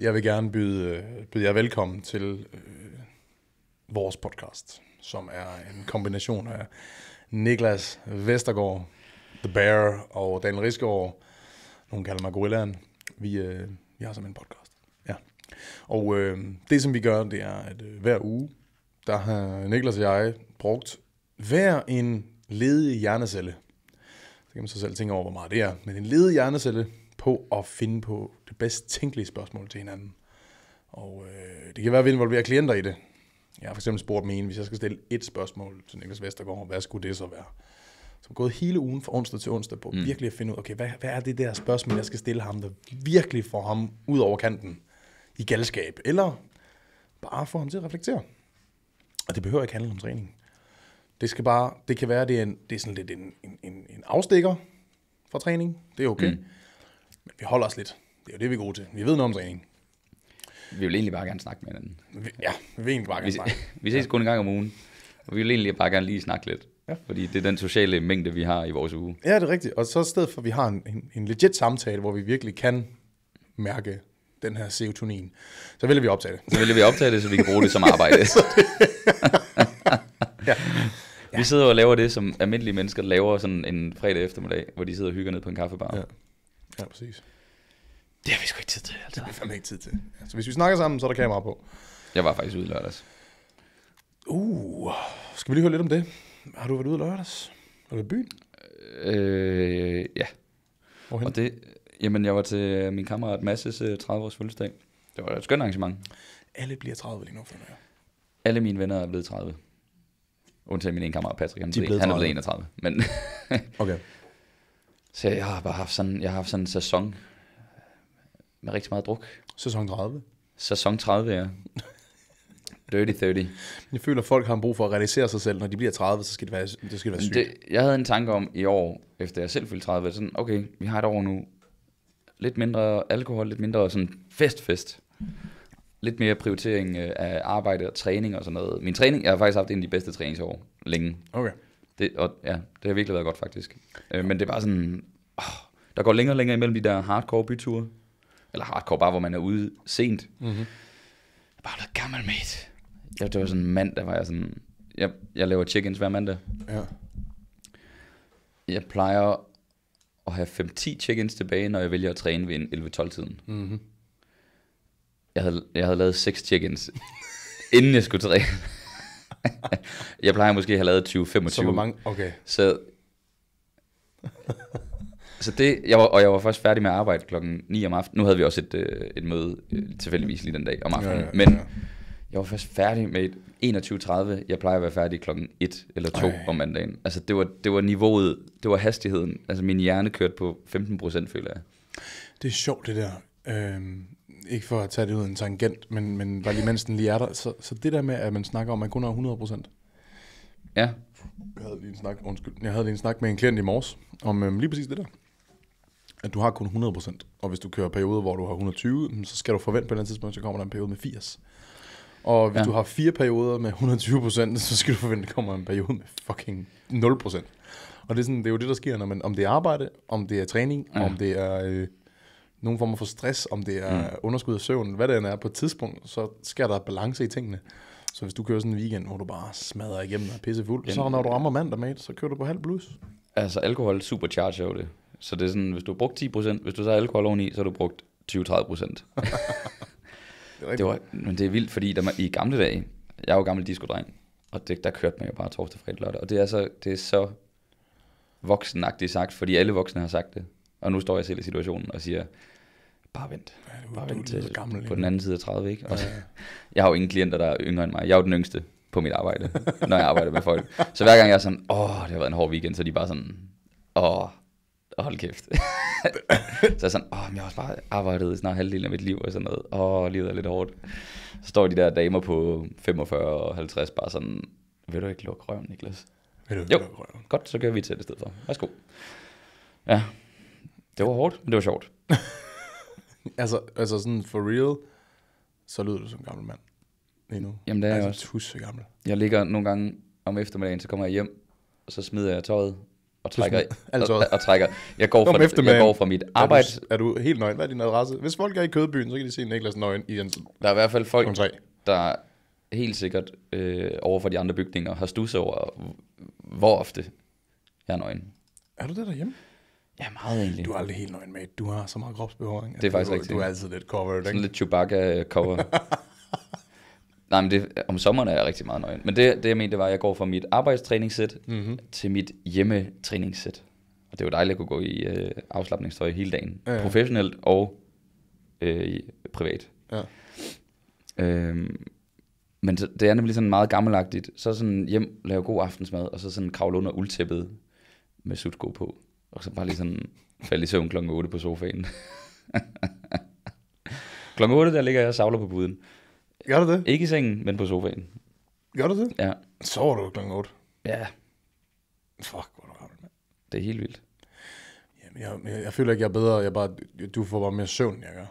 Jeg vil gerne byde, øh, byde jer velkommen til øh, vores podcast, som er en kombination af Niklas Vestergaard, The Bear og Daniel Risgaard. Nogle kalder mig Gorillaen. Vi, øh, vi har som en podcast. Ja. Og øh, det, som vi gør, det er, at øh, hver uge, der har Niklas og jeg brugt hver en ledig hjernecelle. Så kan man så selv tænke over, hvor meget det er. Men en ledig hjernecelle på at finde på det bedst tænkelige spørgsmål til hinanden. Og øh, det kan være, at vi involverer klienter i det. Jeg har for eksempel spurgt min, hvis jeg skal stille et spørgsmål til Niklas Vestergaard, hvad skulle det så være? Som gået hele ugen fra onsdag til onsdag på mm. virkelig at finde ud, af, okay, hvad, hvad er det der spørgsmål, jeg skal stille ham, der virkelig får ham ud over kanten i galskab, eller bare får ham til at reflektere. Og det behøver ikke handle om træning. Det skal bare, det kan være, det er, en, det er sådan lidt en, en, en, en afstikker fra træning. Det er okay. Mm. Men vi holder os lidt. Det er jo det, vi er gode til. Vi ved noget om træning. Vi vil egentlig bare gerne snakke med hinanden. Vi, ja, vi vil egentlig bare gerne vi, snakke. vi ses kun en gang om ugen. Og vi vil egentlig bare gerne lige snakke lidt. Ja. Fordi det er den sociale mængde, vi har i vores uge. Ja, det er rigtigt. Og så i stedet for, at vi har en, en, en legit samtale, hvor vi virkelig kan mærke den her serotonin, så vil vi optage det. Så vil vi optage det, så vi kan bruge det som arbejde. ja. Ja. Vi sidder og laver det, som almindelige mennesker laver sådan en fredag eftermiddag, hvor de sidder og hygger ned på en kaffebar. Ja. Ja, præcis. Det har vi sgu ikke tid til, altså. Det har vi fandme ikke tid til. Altså, hvis vi snakker sammen, så er der kamera på. Jeg var faktisk ude lørdags. Uh, skal vi lige høre lidt om det? Har du været ude lørdags? Var du i byen? Øh, ja. Hvorhen? Og det, jamen, jeg var til min kammerat Masses 30-års øh, fødselsdag. Det var et skønt arrangement. Alle bliver 30 lige nu, for jeg. Alle mine venner er blevet 30. Undtagen min ene kammerat Patrick, han, De er blevet han er blevet 31. Men okay. Så jeg har bare haft sådan, jeg har haft sådan en sæson med rigtig meget druk. Sæson 30? Sæson 30, ja. Dirty 30. Jeg føler, at folk har brug for at realisere sig selv. Når de bliver 30, så skal det være, det skal det være sygt. Det, jeg havde en tanke om i år, efter jeg selv fyldte 30, sådan, okay, vi har et år nu. Lidt mindre alkohol, lidt mindre sådan fest-fest. Lidt mere prioritering øh, af arbejde og træning og sådan noget. Min træning, jeg har faktisk haft en af de bedste træningsår længe. Okay. Det, og, ja, det har virkelig været godt, faktisk. Øh, men det var sådan, åh, der går længere og længere imellem de der hardcore byture. Eller hardcore, bare hvor man er ude sent. Mm-hmm. Jeg bare blevet gammel, mate. Jeg, det var sådan en mand, der var jeg sådan, jeg, jeg laver check-ins hver mandag. Ja. Jeg plejer at have 5-10 check-ins tilbage, når jeg vælger at træne ved en 11-12-tiden. Mm-hmm. Jeg, havde, jeg havde lavet 6 check-ins, inden jeg skulle træne. jeg plejer måske at have lavet 20-25. Så hvor mange? Okay. Så, så det, jeg var, og jeg var først færdig med at arbejde klokken 9 om aftenen. Nu havde vi også et, øh, et møde øh, tilfældigvis lige den dag om aftenen. Ja, ja, ja. Men jeg var først færdig med 21.30. Jeg plejer at være færdig klokken 1 eller 2 Ej. om mandagen. Altså det var, det var niveauet, det var hastigheden. Altså min hjerne kørte på 15 procent, føler jeg. Det er sjovt det der. Øhm, ikke for at tage det ud af en tangent, men, men bare lige mens den lige er der, så, så det der med, at man snakker om, at man kun har 100 procent. Ja. Jeg havde, lige en snak, undskyld, jeg havde lige en snak med en klient i morges om øhm, lige præcis det der. At du har kun 100 procent, og hvis du kører perioder, hvor du har 120, mm, så skal du forvente på et eller andet tidspunkt, så kommer der en periode med 80. Og hvis ja. du har fire perioder med 120 procent, så skal du forvente, at der kommer en periode med fucking 0 procent. Og det er, sådan, det er jo det, der sker, når man, om det er arbejde, om det er træning, ja. om det er... Øh, nogen form for stress, om det er mm. underskud af søvn, hvad det end er på et tidspunkt, så sker der balance i tingene. Så hvis du kører sådan en weekend, hvor du bare smadrer igennem og er pissefuld, så når du rammer mandag, mate, så kører du på halv plus. Altså alkohol supercharger jo det. Så det er sådan, hvis du har brugt 10%, hvis du så har alkohol oveni, så har du brugt 20-30%. det, det var, men det er vildt, fordi der, man, i gamle dage, jeg er jo gammel diskodreng, og det, der kørte man jo bare torsdag, fredag, lørdag. Og det er så, det er så voksenagtigt sagt, fordi alle voksne har sagt det. Og nu står jeg selv i situationen og siger, bare vent. Ja, bare vent til, gammel, på den anden side af 30, ikke? Og ja, ja. jeg har jo ingen klienter, der er yngre end mig. Jeg er jo den yngste på mit arbejde, når jeg arbejder med folk. Så hver gang jeg er sådan, åh, det har været en hård weekend, så er de bare sådan, åh, hold kæft. så jeg sådan, åh, men jeg har også bare arbejdet snart halvdelen af mit liv og sådan noget. Åh, livet er lidt hårdt. Så står de der damer på 45 og 50 bare sådan, vil du ikke lukke røven, Niklas? Vil du ikke jo, lukke røven? godt, så gør vi til det i stedet for. Værsgo. Ja, det var hårdt, men det var sjovt. altså, altså sådan for real, så lyder du som en gammel mand lige nu. Jamen det er altså, jeg også. Tusse gammel. Jeg ligger nogle gange om eftermiddagen, så kommer jeg hjem, og så smider jeg tøjet, og trækker, altså. og, og trækker. Jeg går, fra, jeg går fra mit arbejde. Er du, er du helt nøgen? Hvad er din adresse? Hvis folk er i Kødbyen, så kan de se Niklas nøgen i en... Der er i hvert fald folk, der helt sikkert øh, over for de andre bygninger har stusset over, hvor ofte jeg er nøgen. Er du det derhjemme? Ja, meget egentlig. Du er aldrig helt nøgen, mate. Du har så meget kropsbehåring. Det er faktisk du, rigtigt. Du er altid lidt covered, ikke? Sådan lidt Chewbacca-cover. Øh, Nej, men det, om sommeren er jeg rigtig meget nøgen. Men det, det jeg mente, det var, at jeg går fra mit arbejdstræningssæt mm-hmm. til mit hjemmetræningssæt. Og det var dejligt at kunne gå i øh, afslappningstøj hele dagen. Ja, ja. Professionelt og øh, privat. Ja. Øhm, men det er nemlig sådan meget gammelagtigt. Så sådan hjem, lave god aftensmad, og så sådan kravle under uldtæppet med sutsko på og så bare lige sådan falde i søvn klokken 8 på sofaen. klokken 8, der ligger jeg og savler på puden. Gør du det? Ikke i sengen, men på sofaen. Gør du det? Ja. Sover du klokken 8? Ja. Fuck, hvor er det, Det er helt vildt. Jamen, jeg, jeg, jeg føler ikke, jeg er bedre. Jeg bare, du får bare mere søvn, jeg gør.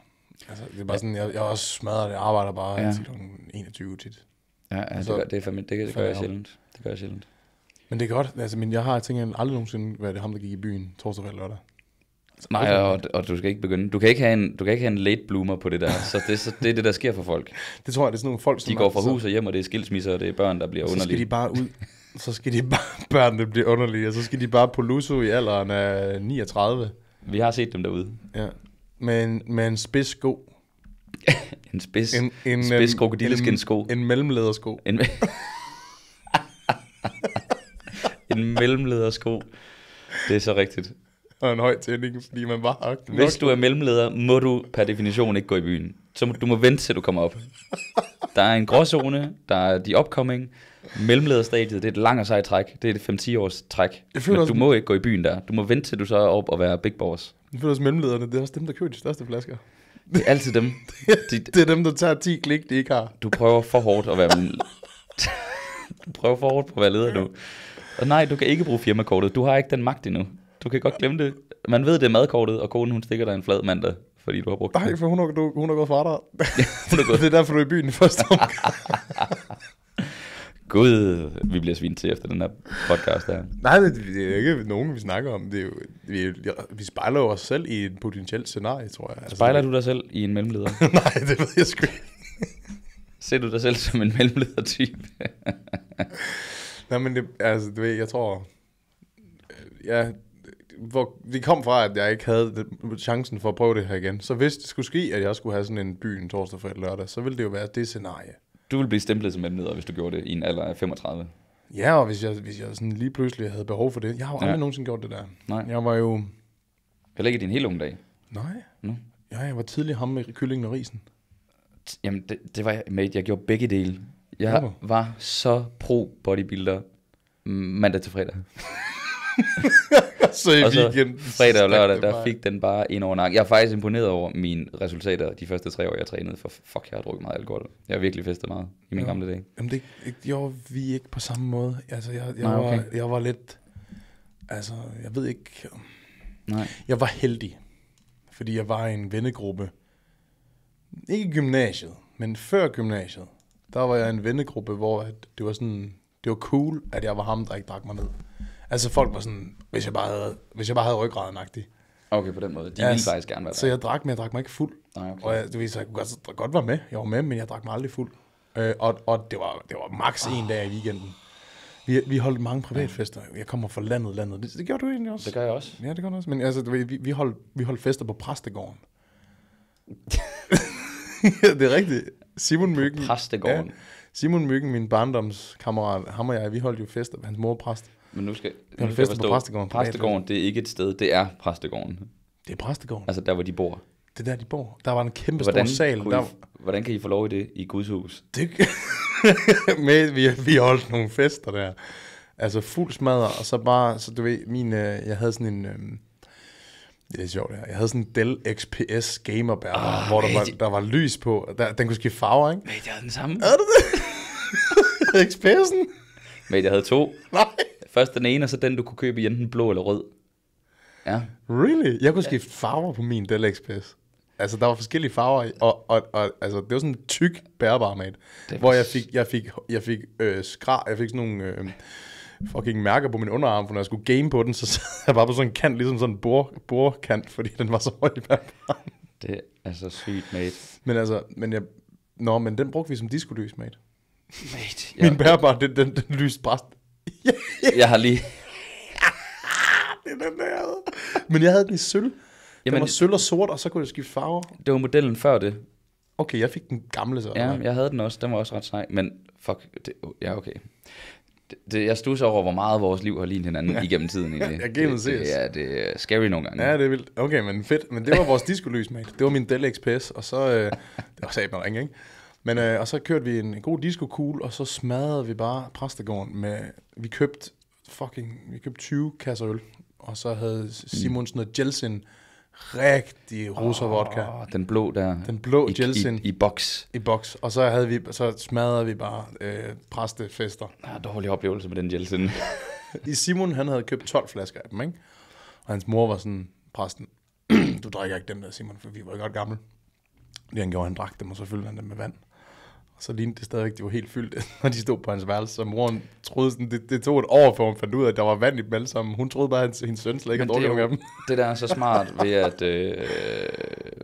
Altså, det er bare sådan, jeg, jeg også smadrer det. Jeg arbejder bare ja. til kl. 21 tit. Ja, ja altså, det, gør, det, er, det, det gør jeg sjældent. Det gør jeg sjældent. Men det er godt, altså, men jeg har tænkt, at aldrig nogensinde hvad det ham, der gik i byen torsdag eller lørdag. Altså, Nej, og, og, du skal ikke begynde. Du kan ikke, have en, du kan ikke have en late bloomer på det der, så det, så det er det, der sker for folk. Det tror jeg, det er sådan nogle folk, som De går fra hus og hjem, og det er skilsmisser, og det er børn, der bliver underlige. Så skal de bare ud, så skal de bare, børn, der bliver underlige, og så skal de bare på lusso i alderen af 39. Vi har set dem derude. Ja, med en, en spids sko. en spids, en, en, spids krokodillesko. En, en mellemledersko. En, en mellemledersko. Det er så rigtigt. Og en høj tænding, fordi man bare har Hvis du er mellemleder, må du per definition ikke gå i byen. Så må, du må vente til du kommer op. Der er en gråzone, der er de upcoming. Mellemlederstadiet, det er et langt og sejt træk. Det er et 5-10 års træk. Men også, du må ikke gå i byen der. Du må vente til du så er op og være big boss. Jeg føler også mellemlederne, det er også dem, der køber de største flasker. Det er altid dem. De, det er dem, der tager 10 klik, de ikke har. Du prøver for hårdt at være... du prøver for hårdt på at være leder nu. Og nej, du kan ikke bruge firmakortet. Du har ikke den magt endnu. Du kan godt glemme det. Man ved, det er madkortet, og konen hun stikker dig en flad mandag, fordi du har brugt Nej, for hun har, du, hun har gået fra dig. hun er gået. det er derfor, du er i byen i første omgang. Gud, vi bliver svin til efter den her podcast her. Nej, det er ikke nogen, vi snakker om. Det er jo, vi, vi spejler jo os selv i et potentielt scenarie, tror jeg. Altså, spejler du dig selv i en mellemleder? Nej, det ved jeg sgu ikke. Ser du dig selv som en mellemleder-type? Nej, men det, altså, du ved, jeg tror... Øh, ja, hvor det kom fra, at jeg ikke havde chancen for at prøve det her igen. Så hvis det skulle ske, at jeg skulle have sådan en by en torsdag, fredag, lørdag, så ville det jo være det scenarie. Du ville blive stemplet som en hvis du gjorde det i en alder af 35. Ja, og hvis jeg, hvis jeg sådan lige pludselig havde behov for det. Jeg har jo aldrig ja. nogensinde gjort det der. Nej. Jeg var jo... Heller ikke i din hele unge dag? Nej. Nu? Ja, jeg var tidlig ham med kyllingen og risen. Jamen, det, det var jeg, med. jeg gjorde begge dele. Jeg Hvorfor? var så pro-bodybuilder mandag til fredag. så i og så fredag og lørdag, der fik den bare en over nakken. Jeg er faktisk imponeret over mine resultater de første tre år, jeg trænede, for fuck, jeg har drukket meget alkohol. Jeg har virkelig festet meget i mine jo. gamle dage. Jamen det gjorde vi ikke på samme måde. Altså, jeg, jeg, Nej, okay. var, jeg var lidt... Altså, jeg ved ikke... Nej. Jeg var heldig, fordi jeg var i en vennegruppe. Ikke i gymnasiet, men før gymnasiet, der var jeg i en vennegruppe, hvor at det var sådan, det var cool, at jeg var ham, der ikke drak mig ned. Altså folk var sådan, hvis jeg bare havde, hvis jeg bare havde ryggraden -agtig. Okay, på den måde. De ja, ville faktisk gerne være der. Så jeg drak, men jeg drak mig ikke fuld. Nej, okay. Og jeg, du ved, så jeg kunne godt, godt være med. Jeg var med, men jeg drak mig aldrig fuld. Øh, og, og det var, det var max oh. en ah. dag i weekenden. Vi, vi holdt mange privatfester. Jeg kommer fra landet, landet. Det, det gjorde du egentlig også. Det gør jeg også. Ja, det gør du også. Men altså, vi, vi, holdt, vi holdt fester på præstegården. det er rigtigt. Simon Myggen. Præstegården. Ja, Simon Myggen, min barndomskammerat, ham og jeg, vi holdt jo fester. Hans mor præst. Men nu skal, nu skal jeg på præstegården. Præstegården, det er ikke et sted, det er præstegården. Det er præstegården. Altså der, hvor de bor. Det er der, de bor. Der var en kæmpe hvordan stor sal. I, der... Hvordan kan I få lov i det i Guds hus? Det... Med, vi, vi holdt nogle fester der. Altså fuld smadret, og så bare, så du ved, min, øh, jeg havde sådan en, øhm, det er sjovt, det her. Jeg havde sådan en Dell XPS gamer oh, hvor der var, der var lys på. Der, den kunne skifte farver, ikke? Nej, jeg havde den samme. Er det det? XPS'en? Men jeg havde to. Nej. Først den ene, og så den, du kunne købe i enten blå eller rød. Ja. Really? Jeg kunne skifte ja. farver på min Dell XPS. Altså, der var forskellige farver i, og, og, og altså, det var sådan en tyk bærbar, mate. Hvor jeg fik, jeg fik, jeg fik, øh, skra, jeg fik sådan nogle... Øh, fucking mærker på min underarm, for når jeg skulle game på den, så sad jeg bare på sådan en kant, ligesom sådan en bord, bordkant, fordi den var så høj i vandbaren. Det er så sygt, mate. Men altså, men jeg, nå, men den brugte vi som diskolys, mate. Mate, ja. Min bærbar, den, den, den lyste bare... jeg har lige... det er den, der jeg Men jeg havde den i sølv. Jamen, den var sølv og sort, og så kunne jeg skifte farver. Det var modellen før det. Okay, jeg fik den gamle så. Ja, jeg havde den også. Den var også ret sej. Men fuck, det, ja okay det, jeg stusser over, hvor meget vores liv har lignet hinanden ja. igennem tiden. Egentlig. jeg det, det, ja, det er scary nogle gange. Ja, det er vildt. Okay, men fedt. Men det var vores diskolys, mate. Det var min Dell XPS, og så... Øh, det var med ring, ikke? Men, øh, og så kørte vi en, en god cool, og så smadrede vi bare præstegården med... Vi købte fucking... Vi købte 20 kasser øl, og så havde Simon mm. sådan noget gelsin rigtig russer vodka. Oh, den blå der. Den blå I, gelsin. I, i, boks. I boks. Og så, havde vi, så smadrede vi bare øh, præstefester. Ah, dårlig oplevelse med den gelsin. I Simon, han havde købt 12 flasker af dem, ikke? Og hans mor var sådan, præsten, du drikker ikke dem der, Simon, for vi var godt gamle. Det han gjorde, han drak dem, og så fyldte han dem med vand. Og så lignede det stadigvæk, de var helt fyldt, når de stod på hans værelse. Så moren troede sådan, det, det tog et år, for hun fandt ud af, at der var vand i dem alle sammen. Hun troede bare, at hendes, hendes søn slet ikke havde nogen af dem. Det der er så smart ved, at øh,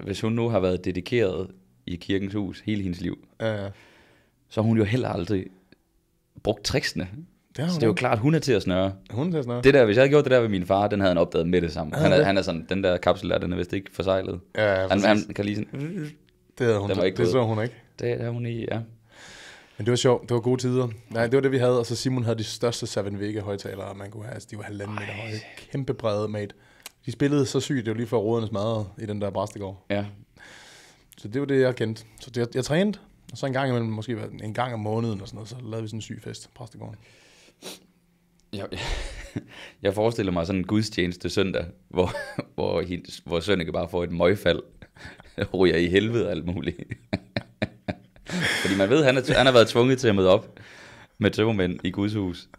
hvis hun nu har været dedikeret i kirkens hus hele hendes liv, ja. så har hun jo heller aldrig brugt tricksene. Det så det er jo klart, hun er til at snøre. Hun er til at snøre. Det der, hvis jeg havde gjort det der ved min far, den havde han opdaget med det samme. Ja, han, er, det. han er sådan, den der kapsel der, den er vist ikke forsejlet. Ja, ja han, han kan lige sådan... Det, havde hun, det, ikke det så hun ikke det er hun i, ja. Men det var sjovt. Det var gode tider. Nej, det var det, vi havde. Og så Simon havde de største Savin Vega højtalere, man kunne have. Altså, de var halvanden meter høje. Kæmpe brede, mate. De spillede så sygt. Det var lige for rådende smadret i den der bræstegård. Ja. Så det var det, jeg kendte. Så det, jeg, jeg trænede, og så en gang imellem, måske en gang om måneden og sådan noget, så lavede vi sådan en syg fest på præstegården. Jeg, jeg forestiller mig sådan en gudstjeneste søndag, hvor, hvor, hendes, hvor søndag bare får et møgfald, ryger i helvede og alt muligt. Fordi man ved, han, er, han har været tvunget til at møde op med tømmermænd i Guds hus.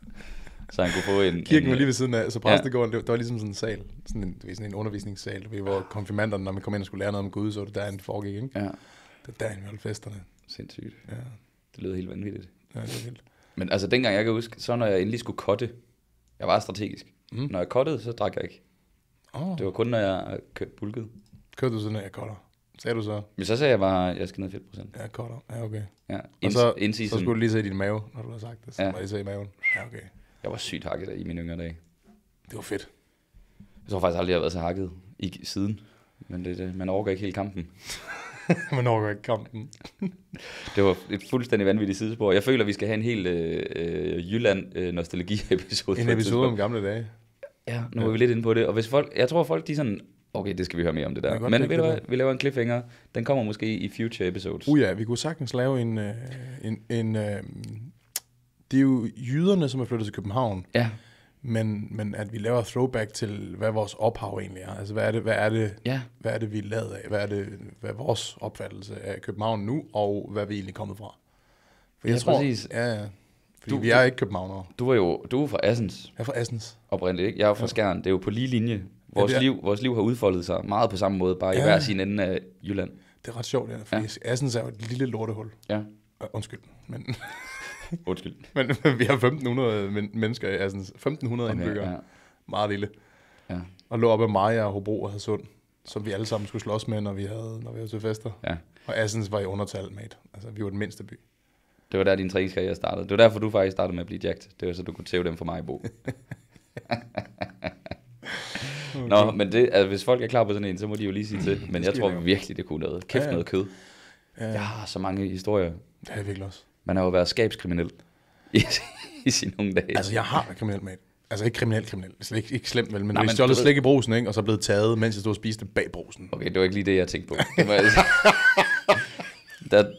Så han kunne få en... Kirken var lige ved siden af, så præstegården, ja. det, var ligesom sådan en sal, sådan en, sådan en undervisningssal, ved, hvor konfirmanderne, når man kom ind og skulle lære noget om Gud, så var det der, han foregik, ikke? Ja. Det var der, han holdt festerne. Sindssygt. Ja. Det lød helt vanvittigt. Ja, det er helt. Men altså, dengang jeg kan huske, så når jeg endelig skulle kotte, jeg var strategisk. Mm. Når jeg kottede, så drak jeg ikke. Oh. Det var kun, når jeg kørte bulket. Kørte du sådan, når jeg kotter? Sagde du så? Men så sagde jeg bare, at jeg skal ned i fedtprocent. Ja, kort Ja, okay. Ja. og så, indseason. så skulle du lige se din mave, når du havde sagt det. Så ja. lige se i maven. Ja, okay. Jeg var sygt hakket i mine yngre dage. Det var fedt. Jeg tror faktisk aldrig, jeg har været så hakket i, siden. Men det, det, man overgår ikke hele kampen. man overgår ikke kampen. det var et fuldstændig vanvittigt sidespor. Jeg føler, vi skal have en helt øh, øh Jylland-nostalgi-episode. Øh, en episode om gamle dage. Ja, nu er vi lidt inde på det. Og hvis folk, jeg tror, folk de sådan Okay, det skal vi høre mere om det der. Men ved du hvad, vi laver en cliffhanger. Den kommer måske i future episodes. Uh ja, vi kunne sagtens lave en... Øh, en, en, en øh, det er jo jyderne, som er flyttet til København. Ja. Men, men at vi laver throwback til, hvad vores ophav egentlig er. Altså, hvad er det, hvad er det, ja. hvad er det vi er lavet af? Hvad er, det, hvad er vores opfattelse af København nu, og hvad er vi egentlig kommet fra? For jeg ja, tror, præcis. Ja, ja. Fordi du, vi er ikke københavnere. Du er jo du er fra Assens. Jeg er fra Assens. Oprindeligt, ikke? Jeg er fra ja. Skjern. Det er jo på lige linje. Vores, ja, liv, vores liv har udfoldet sig meget på samme måde, bare ja. i hver sin ende af Jylland. Det er ret sjovt, ja, der, fordi ja. Assens er jo et lille lortehul. Ja. Uh, undskyld, men... undskyld. men vi har 1500 men- mennesker i Assens. 1500 okay, indbyggere. Ja. Meget lille. Ja. Og lå op af Maja og Hobro og Hadsund, som vi alle sammen skulle slås med, når vi havde, når vi havde til fester. Ja. Og Assens var i undertal, mate. Altså, vi var den mindste by. Det var der, din træningskarriere startede. Det var derfor, du faktisk startede med at blive jacked. Det var så, du kunne tæve dem for mig, Bo. Nå, men det, altså, hvis folk er klar på sådan en, så må de jo lige sige til. Men jeg tror virkelig, det kunne noget. Kæft ja, ja. noget kød. Ja. Jeg har så mange historier. Det har jeg virkelig også. Man har jo været skabskriminel i, i sine unge dage. Altså, jeg har været kriminel, mate. Altså ikke kriminelt kriminelt, er ikke, ikke slemt vel, men Nej, jeg stjålet slik i brusen, ikke? og så blevet taget, mens jeg stod og spiste bag brusen. Okay, det var ikke lige det, jeg tænkte på. Det var altså... der,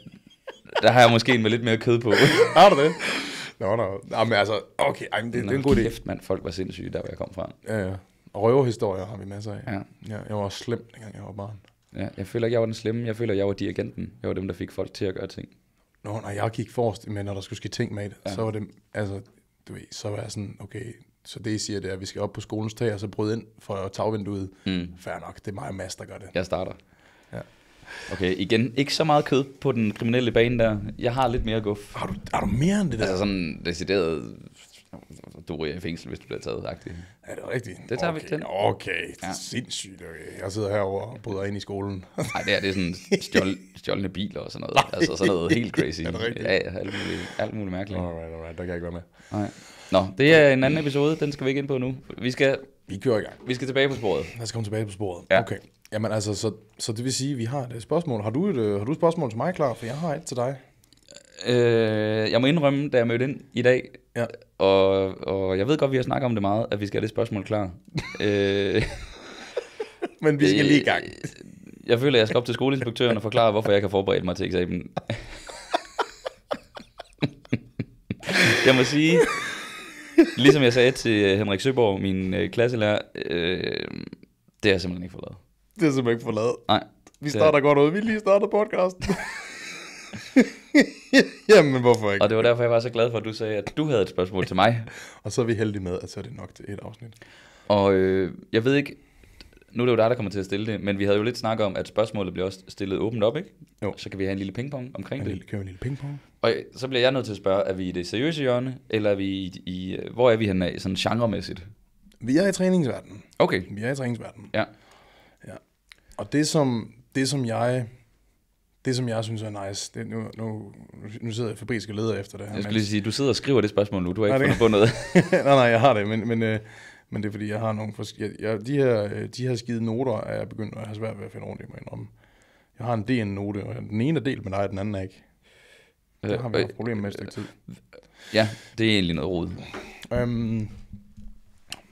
der har jeg måske en med lidt mere kød på. har du det? Nå, no, nå. No. Nå, men altså, okay, ej, men det, nå, det er en god idé. Kæft, mand, folk var sindssyge, der hvor jeg kom fra. Ja, ja. Og røverhistorier har vi masser af. Ja. ja. Jeg var også slem, dengang jeg var barn. Ja, jeg føler ikke, jeg var den slemme. Jeg føler, jeg var dirigenten. Jeg var dem, der fik folk til at gøre ting. Nå, når jeg gik forrest, men når der skulle ske ting med det, ja. så var det, altså, du ved, så var jeg sådan, okay, så det I siger, det er, at vi skal op på skolens tag, og så bryde ind for at tagvinduet. Mm. Fair nok, det er mig og Mads, der gør det. Jeg starter. Ja. Okay, igen, ikke så meget kød på den kriminelle bane der. Jeg har lidt mere guf. Har du, har du mere end det der? Altså sådan decideret du ryger i fængsel, hvis du bliver taget. Agtigt. Er det rigtigt? Det tager okay, vi til. Okay, det er ja. sindssygt. Okay. Øh. Jeg sidder herovre og bryder ind i skolen. Nej, det er, det er sådan stjål, stjålne biler og sådan noget. altså sådan noget helt crazy. er det Ja, alt muligt, alt muligt mærkeligt. Alright, alright, der kan jeg ikke være med. Nej. Nå, det er en anden episode, den skal vi ikke ind på nu. Vi skal... Vi kører i gang. Vi skal tilbage på sporet. Lad os komme tilbage på sporet. Ja. Okay. Jamen altså, så, så det vil sige, at vi har et øh, spørgsmål. Har du et, øh, har du et spørgsmål til mig, klar? For jeg har et til dig. Øh, jeg må indrømme, da jeg mødte ind i dag, ja. og, og jeg ved godt, vi har snakket om det meget, at vi skal have det spørgsmål klar. øh, Men vi skal lige i øh, gang. Jeg føler, at jeg skal op til skoleinspektøren og forklare, hvorfor jeg kan forberede mig til eksamen. jeg må sige, ligesom jeg sagde til øh, Henrik Søborg, min øh, klasselærer, øh, det har jeg simpelthen ikke fået lavet. Det har jeg simpelthen ikke fået lavet. Nej. Vi starter det... godt ud. Vi lige startede podcasten. Jamen, hvorfor ikke? Og det var derfor, jeg var så glad for, at du sagde, at du havde et spørgsmål til mig. og så er vi heldige med, at så er det nok til et afsnit. Og øh, jeg ved ikke, nu er det jo dig, der kommer til at stille det, men vi havde jo lidt snak om, at spørgsmålet bliver også stillet åbent op, ikke? Jo. Så kan vi have en lille pingpong omkring en det. Lille, kan vi en lille pingpong? Og øh, så bliver jeg nødt til at spørge, er vi i det seriøse hjørne, eller er vi i, i øh, hvor er vi henne af, sådan genremæssigt? Vi er i træningsverdenen. Okay. Vi er i træningsverdenen. Ja. ja. Og det som, det som jeg det, som jeg synes er nice, det, nu, nu, nu sidder jeg fabrisk og leder efter det her. Jeg skulle lige sige, du sidder og skriver det spørgsmål nu, du har nej, ikke fundet på noget. nej, nej, jeg har det, men, men, øh, men det er fordi, jeg har nogle forskellige... Jeg, de, her, øh, de her skide noter er jeg begyndt at have svært ved at finde rundt i mig om. Jeg har en DN-note, og den ene er delt med dig, den anden er ikke. Det øh, har vi haft øh, problemer med et stykke tid. Ja, det er egentlig noget rod. Øhm,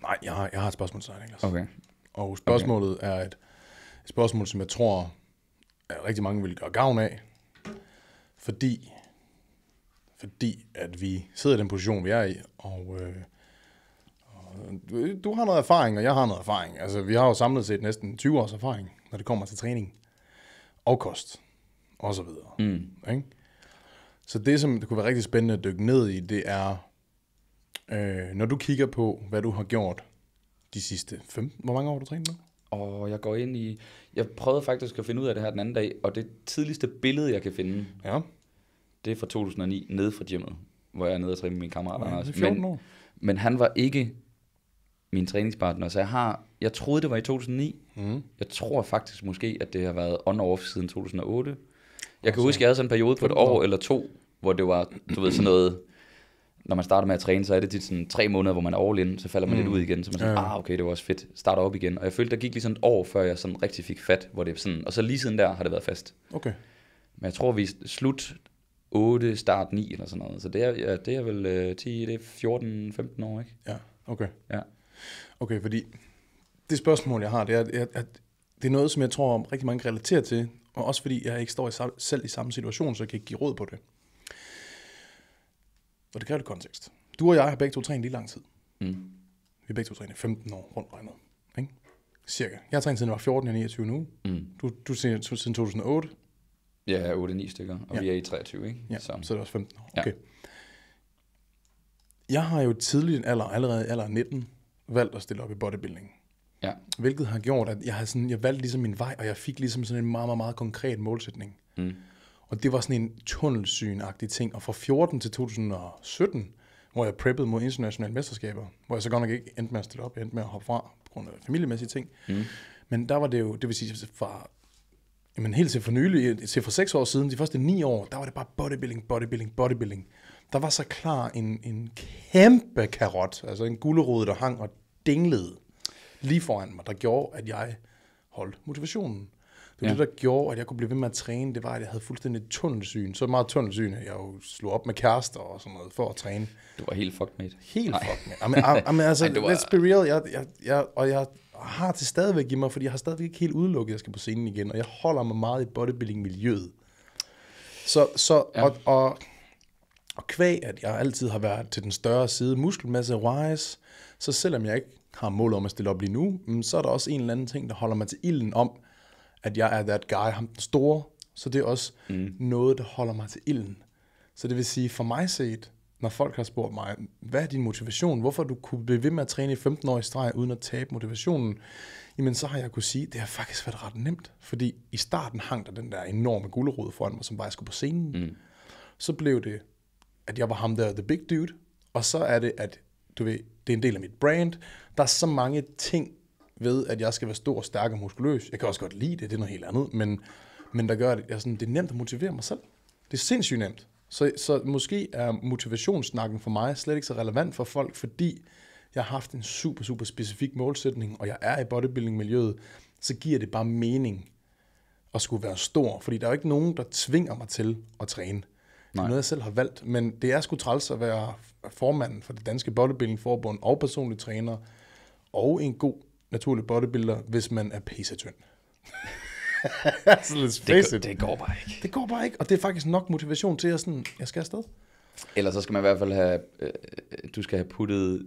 nej, jeg har, jeg har et spørgsmål til dig, Niklas. Okay. Og spørgsmålet okay. er et, et spørgsmål, som jeg tror rigtig mange vil gøre gavn af, fordi, fordi at vi sidder i den position, vi er i, og, øh, og du, har noget erfaring, og jeg har noget erfaring. Altså, vi har jo samlet set næsten 20 års erfaring, når det kommer til træning og kost, og så videre. Mm. Ikke? Så det, som det kunne være rigtig spændende at dykke ned i, det er, øh, når du kigger på, hvad du har gjort de sidste 15, hvor mange år har du trænet med? og jeg går ind i... Jeg prøvede faktisk at finde ud af det her den anden dag, og det tidligste billede, jeg kan finde, ja. det er fra 2009, nede fra gymmet, hvor jeg er nede og træne med min kammerat. Ja, Anders. Men, men han var ikke min træningspartner, så jeg har... Jeg troede, det var i 2009. Mm. Jeg tror faktisk måske, at det har været on-off siden 2008. Jeg kan altså, huske, jeg havde sådan en periode på et år eller to, hvor det var, du ved, sådan noget når man starter med at træne, så er det tit sådan tre måneder, hvor man er all in, så falder man mm. lidt ud igen, så man siger, ja. ah, okay, det var også fedt, starter op igen. Og jeg følte, der gik lige sådan et år, før jeg sådan rigtig fik fat, hvor det sådan, og så lige siden der har det været fast. Okay. Men jeg tror, vi slut 8, start 9 eller sådan noget, så det er, ja, det er vel uh, øh, 10, det er 14, 15 år, ikke? Ja, okay. Ja. Okay, fordi det spørgsmål, jeg har, det er, at, at det er noget, som jeg tror, rigtig mange relaterer til, og også fordi jeg ikke står i, selv i samme situation, så jeg kan ikke give råd på det. Og det kræver lidt kontekst. Du og jeg har begge to trænet lige lang tid. Mm. Vi har begge to trænet 15 år rundt regnet. Ikke? Cirka. Jeg har trænet siden jeg var 14, jeg er 29 nu. Mm. Du, du siden 2008. Ja, 8-9 stykker, og ja. vi er i 23, ikke? Ja, så, så er det også 15 år. Ja. Okay. Jeg har jo tidlig alder, allerede alder 19, valgt at stille op i bodybuilding. Ja. Hvilket har gjort, at jeg, har sådan, jeg valgte ligesom min vej, og jeg fik ligesom sådan en meget, meget, meget konkret målsætning. Mm. Og det var sådan en tunnelsynagtig ting. Og fra 14 til 2017, hvor jeg preppede mod internationale mesterskaber, hvor jeg så godt nok ikke endte med at stille op, jeg endte med at hoppe fra på grund af familiemæssige ting. Mm. Men der var det jo, det vil sige fra jamen helt til for nylig, til for seks år siden, de første ni år, der var det bare bodybuilding, bodybuilding, bodybuilding. Der var så klar en, en kæmpe karot, altså en gulerod, der hang og dinglede lige foran mig, der gjorde, at jeg holdt motivationen. Det var ja. det, der gjorde, at jeg kunne blive ved med at træne. Det var, at jeg havde fuldstændig tunnelsyn. Så meget tunnelsyn, at jeg jo slog op med kærester og sådan noget for at træne. Du var helt fucked, mate. Helt Nej. fucked, mate. Amen, amen, ah, ah, altså, Ej, var... let's be real. Jeg, jeg, jeg, og jeg har til stadigvæk i mig, fordi jeg har stadigvæk ikke helt udelukket, at jeg skal på scenen igen. Og jeg holder mig meget i bodybuilding-miljøet. Så, så ja. og, og, og kvæg, at jeg altid har været til den større side muskelmasse-wise, så selvom jeg ikke har mål om at stille op lige nu, mm, så er der også en eller anden ting, der holder mig til ilden om, at jeg er that guy, ham den store, så det er også mm. noget, der holder mig til ilden. Så det vil sige, for mig set, når folk har spurgt mig, hvad er din motivation? Hvorfor du kunne blive ved med at træne i 15 år i streg, uden at tabe motivationen? Jamen, så har jeg kunne sige, det har faktisk været ret nemt. Fordi i starten hang der den der enorme gulerod foran mig, som bare skulle på scenen. Mm. Så blev det, at jeg var ham der, the big dude. Og så er det, at du ved, det er en del af mit brand. Der er så mange ting, ved, at jeg skal være stor, stærk og muskuløs. Jeg kan også godt lide det, det er noget helt andet, men, men der gør, at jeg sådan, det er nemt at motivere mig selv. Det er sindssygt nemt. Så, så måske er motivationssnakken for mig slet ikke så relevant for folk, fordi jeg har haft en super, super specifik målsætning, og jeg er i bodybuilding-miljøet, så giver det bare mening at skulle være stor, fordi der er jo ikke nogen, der tvinger mig til at træne. Det er noget, jeg selv har valgt, men det er sgu træls at være formanden for det danske bodybuilding forbund og personlig træner, og en god naturlig bodybuilder, hvis man er pisetønd. det, det, det går bare ikke. Det går bare ikke, og det er faktisk nok motivation til, at sådan, jeg skal afsted. Eller så skal man i hvert fald have, øh, du skal have puttet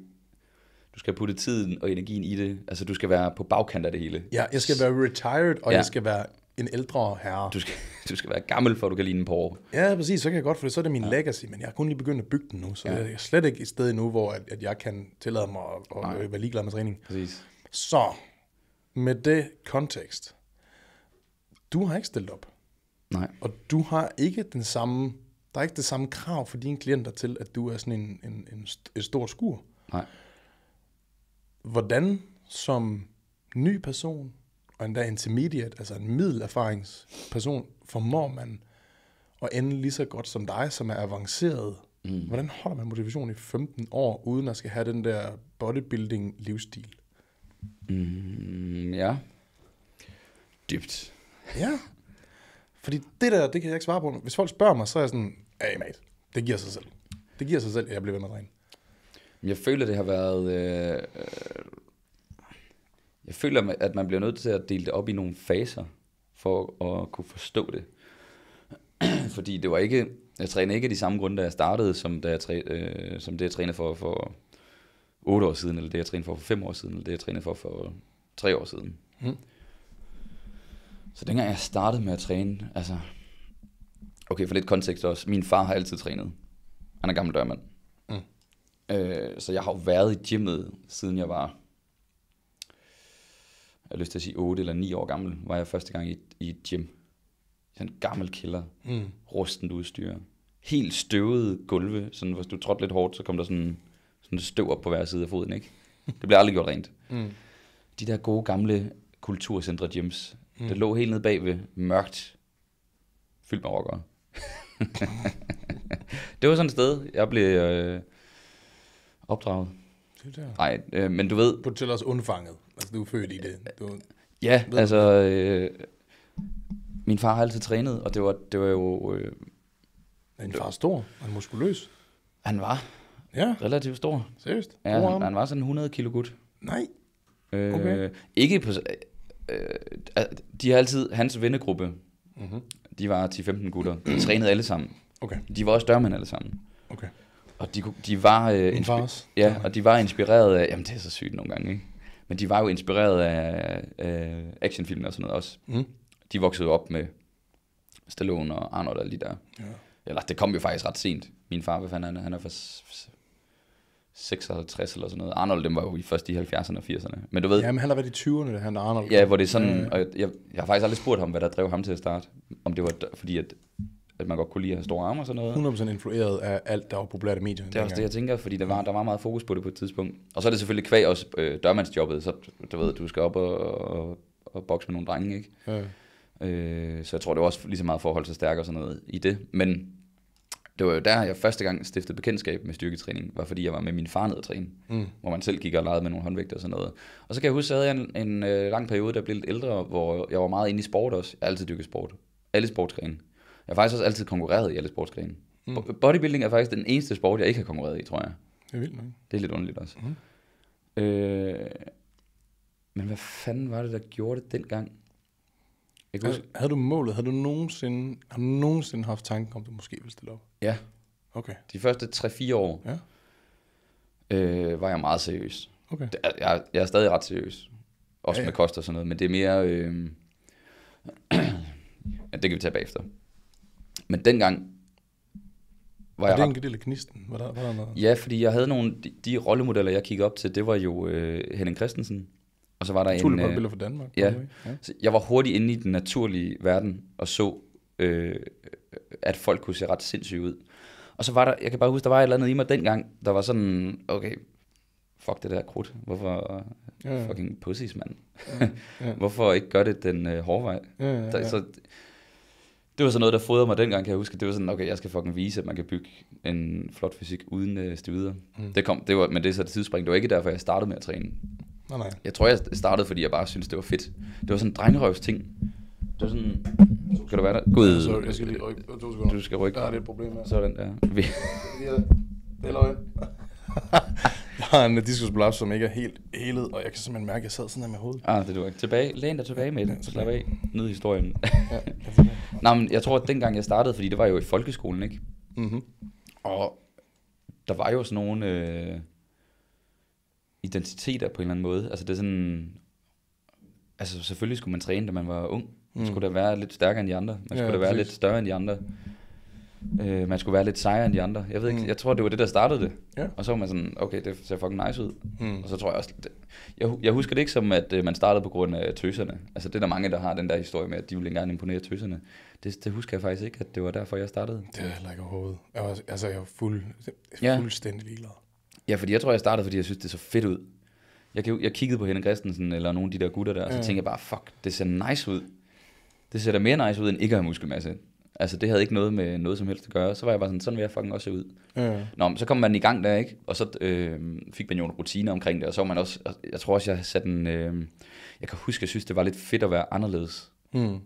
du skal putte tiden og energien i det. Altså, du skal være på bagkant af det hele. Ja, jeg skal være retired, og ja. jeg skal være en ældre herre. Du skal, du skal være gammel, for du kan ligne en porre. Ja, præcis. Så kan jeg godt, for så er det min ja. legacy, men jeg har kun lige begyndt at bygge den nu, så ja. jeg er slet ikke et sted endnu, hvor at, at jeg kan tillade mig at, at være ligeglad med træning. Præcis. Så med det kontekst, du har ikke stillet op. Nej. Og du har ikke den samme, der er ikke det samme krav for dine klienter til, at du er sådan en, en, en, et stort skur. Nej. Hvordan som ny person, og endda intermediate, altså en middelerfaringsperson, formår man at ende lige så godt som dig, som er avanceret. Mm. Hvordan holder man motivation i 15 år, uden at skal have den der bodybuilding-livsstil? Mm, ja. Dybt. Ja. Fordi det der, det kan jeg ikke svare på. Hvis folk spørger mig, så er jeg sådan, hey mate, det giver sig selv. Det giver sig selv, at jeg bliver ved med at træne. Jeg føler, det har været... Øh, øh, jeg føler, at man bliver nødt til at dele det op i nogle faser, for at kunne forstå det. Fordi det var ikke... Jeg trænede ikke de samme grunde, da jeg startede, som, da jeg træ, øh, som det, jeg trænede for, for 8 år siden, eller det jeg trænede for for 5 år siden, eller det jeg trænede for for 3 år siden. Mm. Så dengang jeg startede med at træne, altså... Okay, for lidt kontekst også. Min far har altid trænet. Han er gammel dørmand. Mm. Øh, så jeg har jo været i gymmet, siden jeg var... Jeg har lyst til at sige 8 eller 9 år gammel, var jeg første gang i, i et gym. Sådan en gammel kælder. Mm. Rustent udstyr. Helt støvede gulve, sådan hvis du trådte lidt hårdt, så kom der sådan sådan støv op på hver side af foden, ikke? Det bliver aldrig gjort rent. Mm. De der gode gamle kulturcentre gyms, mm. der lå helt nede bagved, mørkt, fyldt med rockere. det var sådan et sted, jeg blev øh, opdraget. Nej, øh, men du ved... til os undfanget. Altså, du er født i det. Du, ja, ved. altså... Øh, min far har altid trænet, og det var, det var jo... Øh, er din far stor? Er han muskuløs? Han var. Ja. Relativt stor. Seriøst? Ja, han, han var sådan 100 kilo gut. Nej. Øh, Ikke på... Øh, de har altid... Hans vennegruppe, mm-hmm. de var 10-15 gutter. De trænede alle sammen. Okay. De var også dørmænd alle sammen. Okay. Og de, de var... Øh, inspi- fars. Ja, ja, og de var inspireret af... Jamen, det er så sygt nogle gange, ikke? Men de var jo inspireret af øh, actionfilm og sådan noget også. Mm. De voksede op med Stallone og Arnold og de der. Ja. Eller det kom jo faktisk ret sent. Min far, hvad fanden, han, han er fra 56 eller sådan noget. Arnold, dem var jo først i 70'erne og 80'erne. Men du ved... Jamen, han har været i 20'erne, da han Arnold. Ja, hvor det er sådan... Og jeg, jeg, har faktisk aldrig spurgt ham, hvad der drev ham til at starte. Om det var fordi, at, at man godt kunne lide at have store arme og sådan noget. 100% influeret af alt, der var populært i medierne. Det er også det, jeg tænker, fordi der var, der var meget fokus på det på et tidspunkt. Og så er det selvfølgelig kvæg også øh, dørmandsjobbet, så du ved, du skal op og, og, og bokse med nogle drenge, ikke? Ja. Øh, så jeg tror, det var også lige så meget forhold til stærk og sådan noget i det. Men det var jo der, jeg første gang stiftede bekendtskab med styrketræning, var fordi jeg var med min far ned at træne, mm. hvor man selv gik og legede med nogle håndvægter og sådan noget. Og så kan jeg huske, at jeg havde en, en øh, lang periode, der blev lidt ældre, hvor jeg var meget inde i sport også. Jeg har altid dykket sport. Alle sportsgrene. Jeg har faktisk også altid konkurreret i alle sportsgrene. Mm. Bodybuilding er faktisk den eneste sport, jeg ikke har konkurreret i, tror jeg. Det er vildt nok. Det er lidt underligt også. Mm. Øh, men hvad fanden var det, der gjorde det dengang? Jeg kan altså, huske... Havde du målet? Havde du nogensinde, har du nogensinde haft tanken om, at du måske ville stille op? Ja. Okay. De første 3-4 år ja. øh, var jeg meget seriøs. Okay. Det, jeg, jeg er stadig ret seriøs. Også ja, ja. med koster og sådan noget. Men det er mere... Øh, ja, det kan vi tage bagefter. Men dengang var, var jeg det ret... en del af knisten? Var der, var der noget? Ja, fordi jeg havde nogle... De, de rollemodeller, jeg kiggede op til, det var jo øh, Henning Christensen, og så var der Naturlig en... Naturlig øh, fra Danmark. Ja, ja. Så jeg var hurtigt inde i den naturlige verden og så, øh, at folk kunne se ret sindssyge ud. Og så var der, jeg kan bare huske, der var et eller andet i mig dengang, der var sådan, okay, fuck det der krudt, hvorfor ja, ja. fucking pussies, mand. Ja, ja. hvorfor ikke gøre det den øh, hårde vej? Ja, ja, ja. Der, så, det var sådan noget, der fodrede mig dengang, kan jeg huske. Det var sådan, okay, jeg skal fucking vise, at man kan bygge en flot fysik uden øh, Mm. Det kom, det var, men det er så det tidsspring. Det var ikke derfor, jeg startede med at træne. Nej, nej. Jeg tror, jeg startede, fordi jeg bare synes det var fedt. Det var sådan en drengerøvs ting. Det var sådan... Kan du være der? Gud. Sorry, jeg skal lige rykke. To sekunder. Du skal rykke. Der er det et problem her. Sådan der. Vi... det er løgn. jeg har en diskusprolaps, som ikke er helt helet, og jeg kan simpelthen mærke, at jeg sad sådan her med hovedet. Ah, det du ikke. Tilbage. Læn dig tilbage med det. Slap af. Ned i historien. ja, Nej, men jeg tror, at dengang jeg startede, fordi det var jo i folkeskolen, ikke? mm Og der var jo sådan nogle... Øh identiteter på en eller anden måde. Altså det er sådan, altså selvfølgelig skulle man træne, da man var ung. Man mm. skulle mm. da være lidt stærkere end de andre. Man skulle ja, da være præcis. lidt større end de andre. Øh, man skulle være lidt sejere end de andre. Jeg ved ikke, mm. jeg tror, det var det, der startede det. Ja. Og så var man sådan, okay, det ser fucking nice ud. Mm. Og så tror jeg også, det, jeg, jeg husker det ikke som, at øh, man startede på grund af tøserne. Altså det er der mange, der har den der historie med, at de ville gerne imponere tøserne. Det, det husker jeg faktisk ikke, at det var derfor, jeg startede. Det er heller ikke overhovedet. Jeg var, altså, jeg var fuld, fuldstændig ja. ligeglad. Ja, fordi jeg tror, jeg startede, fordi jeg synes, det så fedt ud. Jeg, jeg kiggede på Henrik Christensen eller nogle af de der gutter der, og så mm. tænkte jeg bare, fuck, det ser nice ud. Det ser da mere nice ud, end ikke at have muskelmasse. Altså, det havde ikke noget med noget som helst at gøre. Så var jeg bare sådan, sådan vil jeg fucking også se ud. Mm. Nå, men så kom man i gang der, ikke? Og så øh, fik man jo en rutine omkring det, og så var man også, jeg tror også, jeg satte en, øh, jeg kan huske, jeg synes, det var lidt fedt at være anderledes. Mm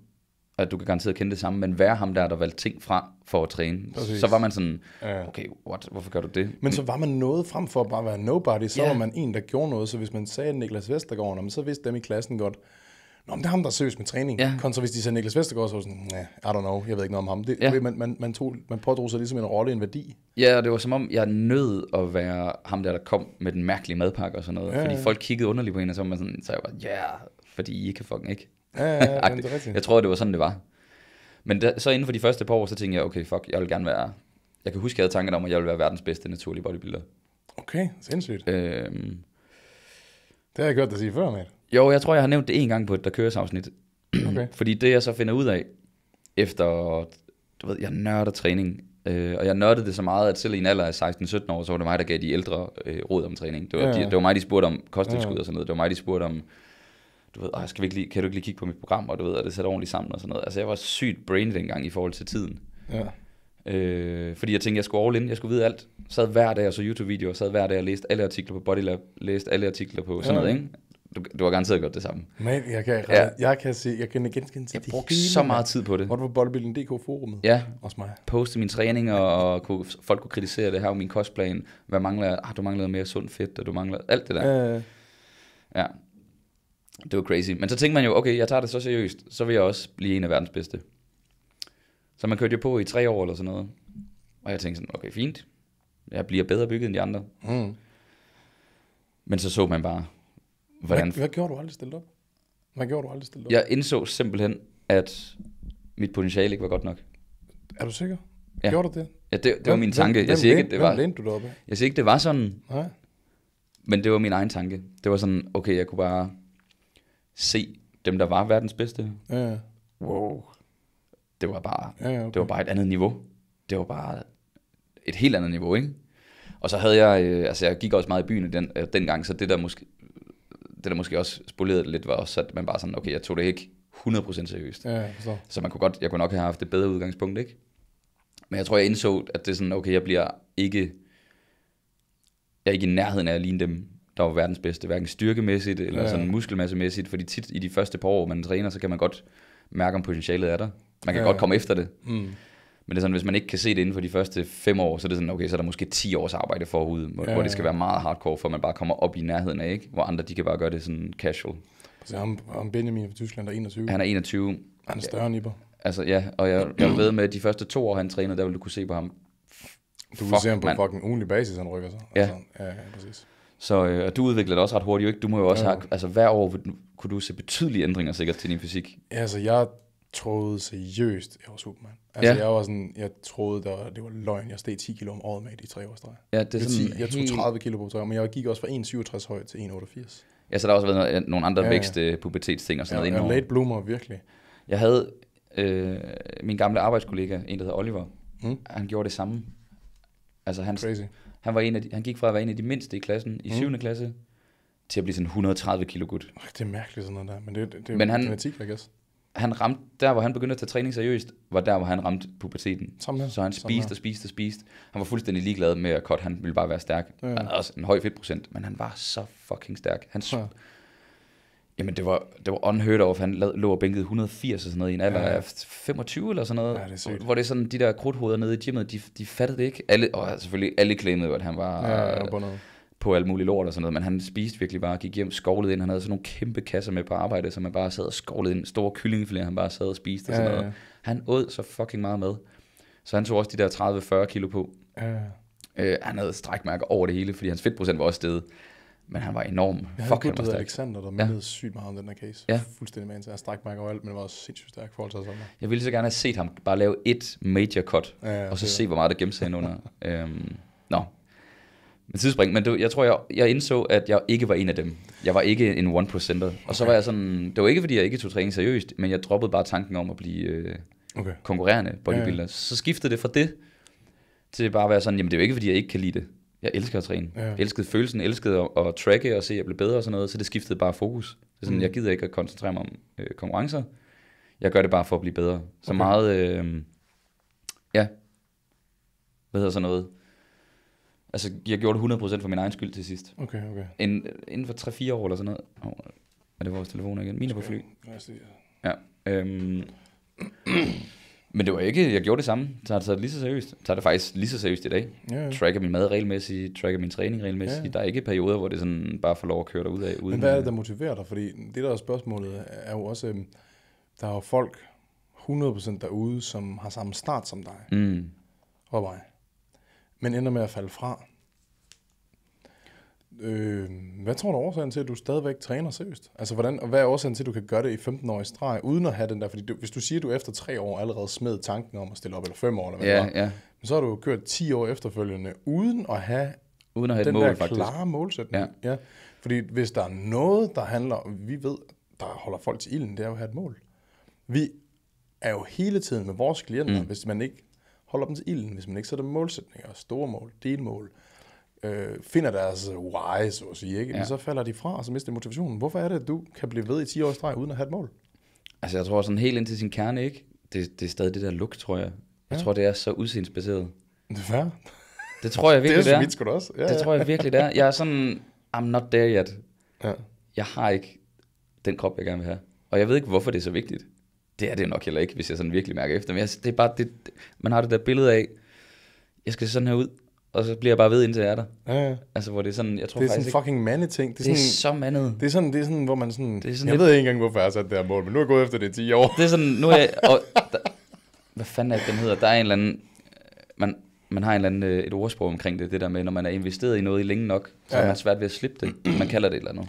at du kan garanteret kende det samme, men være ham der, der valgte ting fra for at træne. Præcis. Så var man sådan, okay, what, hvorfor gør du det? Men så var man noget frem for at bare være nobody, så yeah. var man en, der gjorde noget. Så hvis man sagde Niklas Vestergaard, så vidste dem i klassen godt, Nå, men det er ham, der er seriøs med træning. Ja. Kontra hvis de sagde Niklas Vestergaard, så var sådan, nah, I don't know, jeg ved ikke noget om ham. Det, ja. man, man, man, tog, man pådrog sig ligesom en rolle, en værdi. Ja, og det var som om, jeg nød at være ham der, der kom med den mærkelige madpakke og sådan noget. Ja, fordi ja. folk kiggede underligt på en, og så var man sådan, så jeg var, ja, yeah, fordi I kan fucking ikke. Ja, ja, ja Jeg tror, det var sådan, det var. Men da, så inden for de første par år, så tænkte jeg, okay, fuck, jeg vil gerne være... Jeg kan huske, jeg havde tanken om, at jeg ville være verdens bedste naturlige bodybuilder. Okay, sindssygt. Øhm, det har jeg gjort dig sige før, mate. Jo, jeg tror, jeg har nævnt det en gang på et der køres afsnit. Okay. Fordi det, jeg så finder ud af, efter, du ved, jeg nørder træning, øh, og jeg nørdede det så meget, at selv i en alder af 16-17 år, så var det mig, der gav de ældre øh, råd om træning. Det var, ja. de, det var mig, de spurgte om kosttilskud ja. og sådan noget. Det var mig, de spurgte om du ved, skal vi ikke lige, kan du ikke lige kigge på mit program, og du ved, at det sætter ordentligt sammen og sådan noget. Altså jeg var sygt brain dengang i forhold til tiden. Ja. Øh, fordi jeg tænkte, jeg skulle all in, jeg skulle vide alt. Sad hver dag og så YouTube-videoer, sad hver dag og læste alle artikler på Bodylab, læste alle artikler på sådan ja. noget, ikke? Du, du har garanteret gjort det samme. Men jeg kan, ja. jeg kan se, jeg kan genkende Jeg brugte så meget tid på det. Hvor du på bodybuilding.dk forumet? Ja. Også mig. Poste min træning, og kunne, folk kunne kritisere det her, og min kostplan. Hvad mangler, ah, du mangler mere sund fedt, og du mangler alt det der. Øh. Ja, det var crazy. Men så tænkte man jo, okay, jeg tager det så seriøst, så vil jeg også blive en af verdens bedste. Så man kørte jo på i tre år eller sådan noget. Og jeg tænkte sådan, okay, fint. Jeg bliver bedre bygget end de andre. Mm. Men så så man bare, hvordan... Hvad, hvad gjorde du aldrig stillet op? Hvad gjorde du aldrig stillet op? Jeg indså simpelthen, at mit potentiale ikke var godt nok. Er du sikker? Ja. Gjorde du det? Ja, det, det var min tanke. jeg siger ikke, det var, hvem du deroppe? Jeg siger ikke, det var sådan. Nej. Men det var min egen tanke. Det var sådan, okay, jeg kunne bare se dem, der var verdens bedste. Ja. Wow. Det var bare, ja, okay. det var bare et andet niveau. Det var bare et helt andet niveau, ikke? Og så havde jeg, øh, altså jeg gik også meget i byen den, øh, dengang, så det der måske, det der måske også spolerede det lidt, var også, at man bare sådan, okay, jeg tog det ikke 100% seriøst. Ja, så. så man kunne godt, jeg kunne nok have haft et bedre udgangspunkt, ikke? Men jeg tror, jeg indså, at det er sådan, okay, jeg bliver ikke, jeg er ikke i nærheden af at ligne dem, der var verdens bedste, hverken styrkemæssigt eller ja. sådan muskelmassemæssigt, fordi tit i de første par år, man træner, så kan man godt mærke, om potentialet er der. Man kan ja. godt komme efter det. Mm. Men det er sådan, hvis man ikke kan se det inden for de første fem år, så er det sådan, okay, så er der måske 10 års arbejde forud, hvor, ja. hvor det skal være meget hardcore, for man bare kommer op i nærheden af, ikke? Hvor andre, de kan bare gøre det sådan casual. Så ham, ham Benjamin fra Tyskland er 21. Han er 21. Han er større end Iber. Altså ja, og jeg, jeg ved med, at de første to år, han trænede, der ville du kunne se på ham. Du kunne se ham på man. fucking ugenlig basis, han rykker sig. Ja. Altså, ja, ja, præcis. Så øh, du udvikler det også ret hurtigt, ikke? Du må jo også ja. have, altså hver år kunne du se betydelige ændringer sikkert til din fysik. Ja, altså jeg troede seriøst, jeg var Superman. Altså ja. jeg var sådan, jeg troede, der, det var løgn. Jeg steg 10 kilo om året med i tre års drej. Ja, det er sådan 10, Jeg tog 30 kilo på tre år, men jeg gik også fra 1,67 høj til 1,88. Ja, så der har også været nogle andre ja, ja. vækst, øh, pubertetsting og sådan ja, noget Ja, late bloomer, virkelig. Jeg havde øh, min gamle arbejdskollega, en der hedder Oliver, mm. han gjorde det samme. Altså han, Crazy han, var en af de, han gik fra at være en af de mindste i klassen i mm. 7. klasse, til at blive sådan 130 kilo gut. Oh, det er mærkeligt sådan noget der, men det, det, det men er jo genetik, jeg guess. Han ramte, der hvor han begyndte at tage træning seriøst, var der hvor han ramte puberteten. Sammen Så han spiste og spiste og spiste. Han var fuldstændig ligeglad med at cut, han ville bare være stærk. Ja. Han havde også en høj fedtprocent, men han var så fucking stærk. Han, ja. Jamen, det var, det var unheard of. Han lå og bænkede 180 og sådan noget i en alder ja. af 25 eller sådan noget. Ja, det er Hvor det er sådan, de der krudthoveder nede i gymmet, de, de fattede det ikke. Alle, og altså, selvfølgelig alle claimede at han var ja, øh, på alt muligt lort og sådan noget. Men han spiste virkelig bare, gik hjem, skovlede ind. Han havde sådan nogle kæmpe kasser med på arbejde, som han bare sad og skovlede ind. Store kyllingfiléer, han bare sad og spiste og sådan ja, noget. Han åd så fucking meget med. Så han tog også de der 30-40 kilo på. Ja. Øh, han havde strækmærker over det hele, fordi hans fedtprocent var også steget men han var enorm. Jeg havde Fuck, havde Alexander, der mindede ja. sygt meget om den her case. Ja. Fuldstændig mand, en strak mig over alt, men var også sindssygt stærk forhold til sådan Jeg ville så gerne have set ham bare lave et major cut, ja, ja, og så se, hvor meget der gemte sig under. øhm, nå, men tidsspring, men det, jeg tror, jeg, jeg indså, at jeg ikke var en af dem. Jeg var ikke en one percenter. Okay. Og så var jeg sådan, det var ikke, fordi jeg ikke tog træning seriøst, men jeg droppede bare tanken om at blive øh, okay. konkurrerende bodybuilder. Ja, ja. Så skiftede det fra det, til bare at være sådan, jamen det er jo ikke, fordi jeg ikke kan lide det jeg elsker at træne. Ja. Jeg elskede følelsen, elskede at, at tracke og se, at jeg blev bedre og sådan noget, så det skiftede bare fokus. Det er sådan, mm. Jeg gider ikke at koncentrere mig om øh, konkurrencer. Jeg gør det bare for at blive bedre. Så okay. meget, øh, ja, hvad hedder sådan noget? Altså, jeg gjorde det 100% for min egen skyld til sidst. Okay, okay. Ind, øh, inden for 3-4 år eller sådan noget. Oh, er det vores telefoner igen? Mine er på fly. Ja. øh, men det var ikke, jeg gjorde det samme. Jeg tager det lige så seriøst. Jeg tager det faktisk lige så seriøst i dag. Ja, ja. Tracker min mad regelmæssigt, tracker min træning regelmæssigt. Ja, ja. Der er ikke perioder, hvor det sådan bare får lov at køre dig ud af. Uden Men hvad er det, der motiverer dig? Fordi det, der er spørgsmålet, er jo også, øhm, der er jo folk 100% derude, som har samme start som dig. Mm. Og mig. Men ender med at falde fra. Øh, hvad tror du er årsagen til, at du stadigvæk træner seriøst? Altså, hvordan, og hvad er årsagen til, at du kan gøre det i 15 år i streg, uden at have den der? Fordi du, hvis du siger, at du efter tre år allerede smed tanken om at stille op, eller fem år, eller hvad ja, det var, ja. så har du kørt 10 år efterfølgende, uden at have, uden at have den mål, der faktisk. klare målsætning. Ja. ja. Fordi hvis der er noget, der handler, vi ved, der holder folk til ilden, det er jo at have et mål. Vi er jo hele tiden med vores klienter, mm. hvis man ikke holder dem til ilden, hvis man ikke sætter målsætninger, store mål, delmål, øh, finder deres why, så at sige, ikke? Ja. Men så falder de fra, og så mister motivationen. Hvorfor er det, at du kan blive ved i 10 års streg, uden at have et mål? Altså, jeg tror sådan helt ind til sin kerne, ikke? Det, det er stadig det der look, tror jeg. Jeg ja. tror, det er så udseendsbaseret. Ja. Det tror jeg virkelig, det er. Det er. også. Ja, det ja. tror jeg virkelig, det er. Jeg er sådan, I'm not there yet. Ja. Jeg har ikke den krop, jeg gerne vil have. Og jeg ved ikke, hvorfor det er så vigtigt. Det er det nok heller ikke, hvis jeg sådan virkelig mærker efter. Men jeg, det er bare, det, man har det der billede af, jeg skal sådan her ud, og så bliver jeg bare ved, indtil jeg er der. Ja, ja. Altså, hvor det er sådan, jeg tror Det er faktisk sådan en fucking mandeting. Det er, det er så mandet. Det er sådan, det er sådan hvor man sådan, det er sådan jeg lidt... ved ikke engang, hvorfor jeg har sat det her mål, men nu er jeg gået efter det i 10 år. Det er sådan, nu er jeg, og, der, hvad fanden er det, den hedder? Der er en eller anden, man, man har en eller anden, øh, et ordsprog omkring det, det der med, når man er investeret i noget i længe nok, så ja, er man svært ved at slippe det. Man kalder det et eller andet.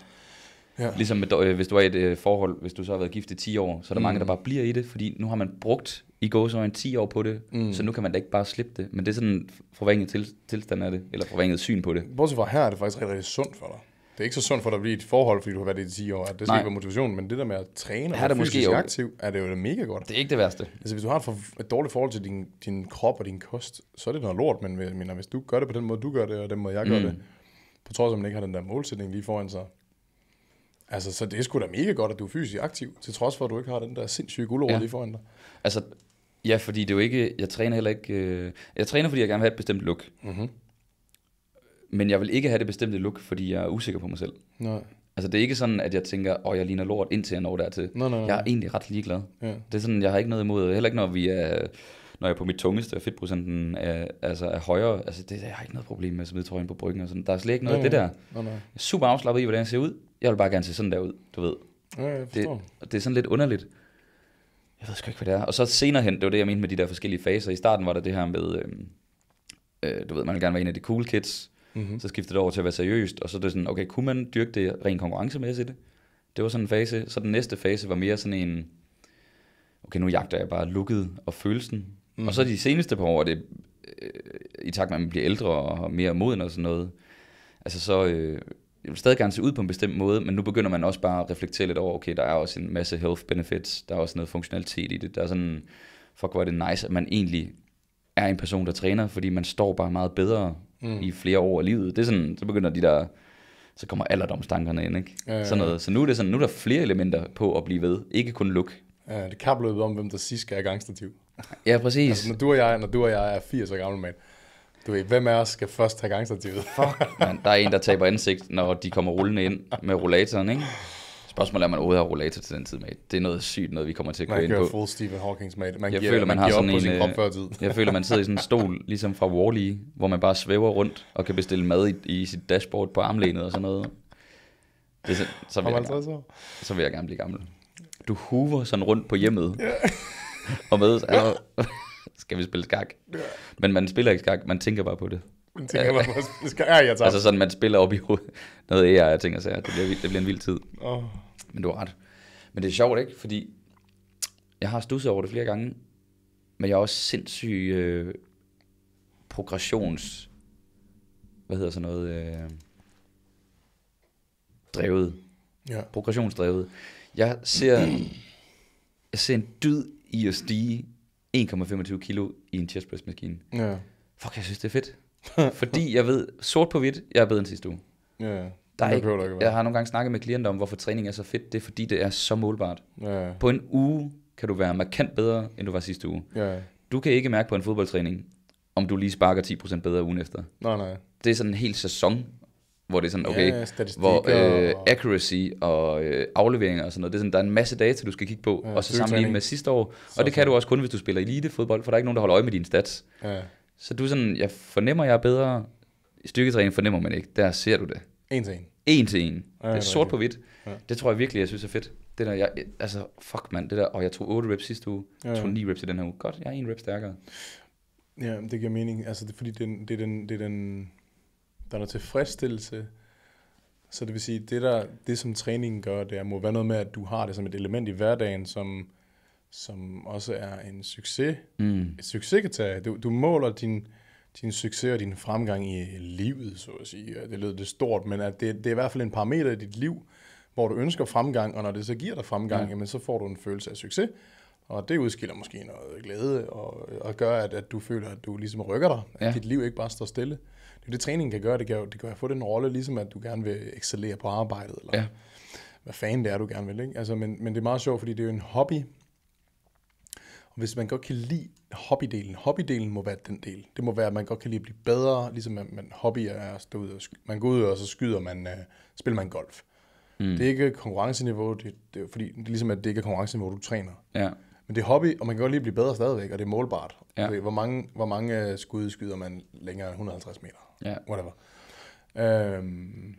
Ja. Ligesom med, øh, hvis du er i et øh, forhold, hvis du så har været gift i 10 år, så er der mm. mange, der bare bliver i det, fordi nu har man brugt i går så en 10 år på det, mm. så nu kan man da ikke bare slippe det. Men det er sådan en forvænget til, tilstand af det, eller forvænget syn på det. Bortset fra her er det faktisk rigtig, rigtig sundt for dig. Det er ikke så sundt for dig at blive et forhold, fordi du har været i 10 år, at det skal være motivationen, men det der med at træne og være fysisk aktiv, er det jo mega godt. Det er ikke det værste. Altså hvis du har et, for, et dårligt forhold til din, din krop og din kost, så er det noget lort, men mener, hvis du gør det på den måde, du gør det, og den måde, jeg gør mm. det, på trods af, at man ikke har den der målsætning lige foran sig, Altså, så det er sgu da mega godt, at du er fysisk aktiv, til trods for, at du ikke har den der sindssyge guldår ja. lige foran dig. Altså, Ja, fordi det er jo ikke, jeg træner heller ikke, øh, jeg træner, fordi jeg gerne vil have et bestemt look. Mm-hmm. Men jeg vil ikke have det bestemte look, fordi jeg er usikker på mig selv. Nej. Altså det er ikke sådan, at jeg tænker, åh, oh, jeg ligner lort, indtil jeg når dertil. Nej, nej, nej. Jeg er egentlig ret ligeglad. Ja. Det er sådan, jeg har ikke noget imod, heller ikke når vi er, når jeg er på mit tungeste, og fedtprocenten er, altså er højere. Altså det, jeg har ikke noget problem med at smide trøjen på bryggen og sådan. Der er slet ikke noget nej, af det der. Nej, nej. Jeg er super afslappet i, hvordan jeg ser ud. Jeg vil bare gerne se sådan der ud, du ved. Ja, jeg forstår. det, det er sådan lidt underligt jeg ved sgu ikke, hvad det er. Og så senere hen, det var det, jeg mente med de der forskellige faser. I starten var der det her med, øh, øh, du ved, man vil gerne være en af de cool kids. Mm-hmm. Så skiftede det over til at være seriøst, og så er det sådan, okay, kunne man dyrke det rent konkurrencemæssigt? Det var sådan en fase. Så den næste fase var mere sådan en, okay, nu jagter jeg bare lukket og følelsen. Mm. Og så de seneste par år, det, øh, i takt med, at man bliver ældre og mere moden og sådan noget, altså så, øh, jeg vil stadig gerne se ud på en bestemt måde, men nu begynder man også bare at reflektere lidt over, okay, der er også en masse health benefits, der er også noget funktionalitet i det, der er sådan, fuck hvor er det nice, at man egentlig er en person, der træner, fordi man står bare meget bedre mm. i flere år af livet. Det er sådan, så begynder de der, så kommer alderdomstankerne ind, ikke? Ja, ja, ja. Sådan noget. Så nu er, det sådan, nu er der flere elementer på at blive ved, ikke kun look. Ja, det kapløbet om, hvem der sidst skal have gangstativ. Ja, præcis. altså, når du og jeg, når du og jeg er 80 år gammel, mand, du ved, hvem af os skal først have gangstativet? Fuck, man, der er en, der taber ansigt, når de kommer rullende ind med rollatoren, ikke? Spørgsmålet er, om man overhovedet har rollator til den tid, mate. Det er noget sygt noget, vi kommer til at køre ind på. Man full Stephen Hawking's, mate. Man jeg giver, føler, man, man har sådan en, øh, krop før tid. jeg føler, man sidder i sådan en stol, ligesom fra Wall-E, hvor man bare svæver rundt og kan bestille mad i, i sit dashboard på armlænet og sådan noget. Det, så, så, vil jeg, så, så vil jeg gerne blive gammel. Du hover sådan rundt på hjemmet. Yeah. og med... Altså, skal vi spille skak? Ja. Men man spiller ikke skak, man tænker bare på det. Man tænker bare på det. Skak. Ja, jeg tager. Altså sådan, man spiller op i hovedet. Noget af jeg tænker sig, det bliver, det bliver en vild tid. Oh. Men du har ret. Men det er sjovt, ikke? Fordi jeg har stusset over det flere gange, men jeg er også sindssyg øh, progressions... Hvad hedder sådan noget? Øh, drevet. Ja. Progressionsdrevet. Jeg ser, jeg ser en dyd i at stige 1,25 kilo i en chest press maskine. Ja. Fuck, jeg synes, det er fedt. Fordi jeg ved, sort på hvidt, jeg er bedre end sidste uge. Ja, der er ikke, ikke jeg har nogle gange snakket med klienter om, hvorfor træning er så fedt. Det er fordi, det er så målbart. Ja. På en uge kan du være markant bedre, end du var sidste uge. Ja. Du kan ikke mærke på en fodboldtræning, om du lige sparker 10% bedre ugen efter. Nej, nej. Det er sådan en hel sæson hvor det er sådan, okay, ja, hvor øh, accuracy og øh, afleveringer og sådan noget, det er sådan, der er en masse data, du skal kigge på, ja, og så sammenligne med sidste år. Så og det kan du også kun, hvis du spiller elite fodbold, for der er ikke nogen, der holder øje med dine stats. Ja. Så du er sådan, jeg fornemmer, jeg er bedre. I styrketræning fornemmer man ikke, der ser du det. En til en. En til en. Ja, det er sort på hvidt. Ja. Det tror jeg virkelig, jeg synes er fedt. Det der, jeg, altså, fuck mand, det der, og jeg tog 8 reps sidste uge, ja. tog 9 reps i den her uge. Godt, jeg er en rep stærkere. Ja, det giver mening. Altså, det er fordi, det er den, det er den, det er den der er noget tilfredsstillelse. Så det vil sige, det, der, det som træningen gør, det er, må være noget med, at du har det som et element i hverdagen, som, som også er en succes. Mm. Et tage. Du, du måler din, din succes og din fremgang i livet, så at sige. Det lyder det stort, men at det, det er i hvert fald en parameter i dit liv, hvor du ønsker fremgang, og når det så giver dig fremgang, mm. jamen, så får du en følelse af succes. Og det udskiller måske noget glæde, og, og gør, at, at du føler, at du ligesom rykker dig, at ja. dit liv ikke bare står stille det træningen kan gøre, det kan, det kan få den rolle, ligesom at du gerne vil excellere på arbejdet, eller ja. hvad fanden det er, du gerne vil. Ikke? Altså, men, men det er meget sjovt, fordi det er jo en hobby, og hvis man godt kan lide hobbydelen, hobbydelen må være den del. Det må være, at man godt kan lide at blive bedre, ligesom at man hobby er at stå ud og skyde. Man går ud og så skyder man, uh, spiller man golf. Mm. Det er ikke konkurrenceniveau, det, det, fordi det er ligesom, at det ikke er konkurrenceniveau, du træner. Ja. Men det er hobby, og man kan godt lige blive bedre stadigvæk, og det er målbart. Ja. Altså, hvor mange, hvor mange øh, skud skyder man længere end 150 meter? ja. whatever. Øhm,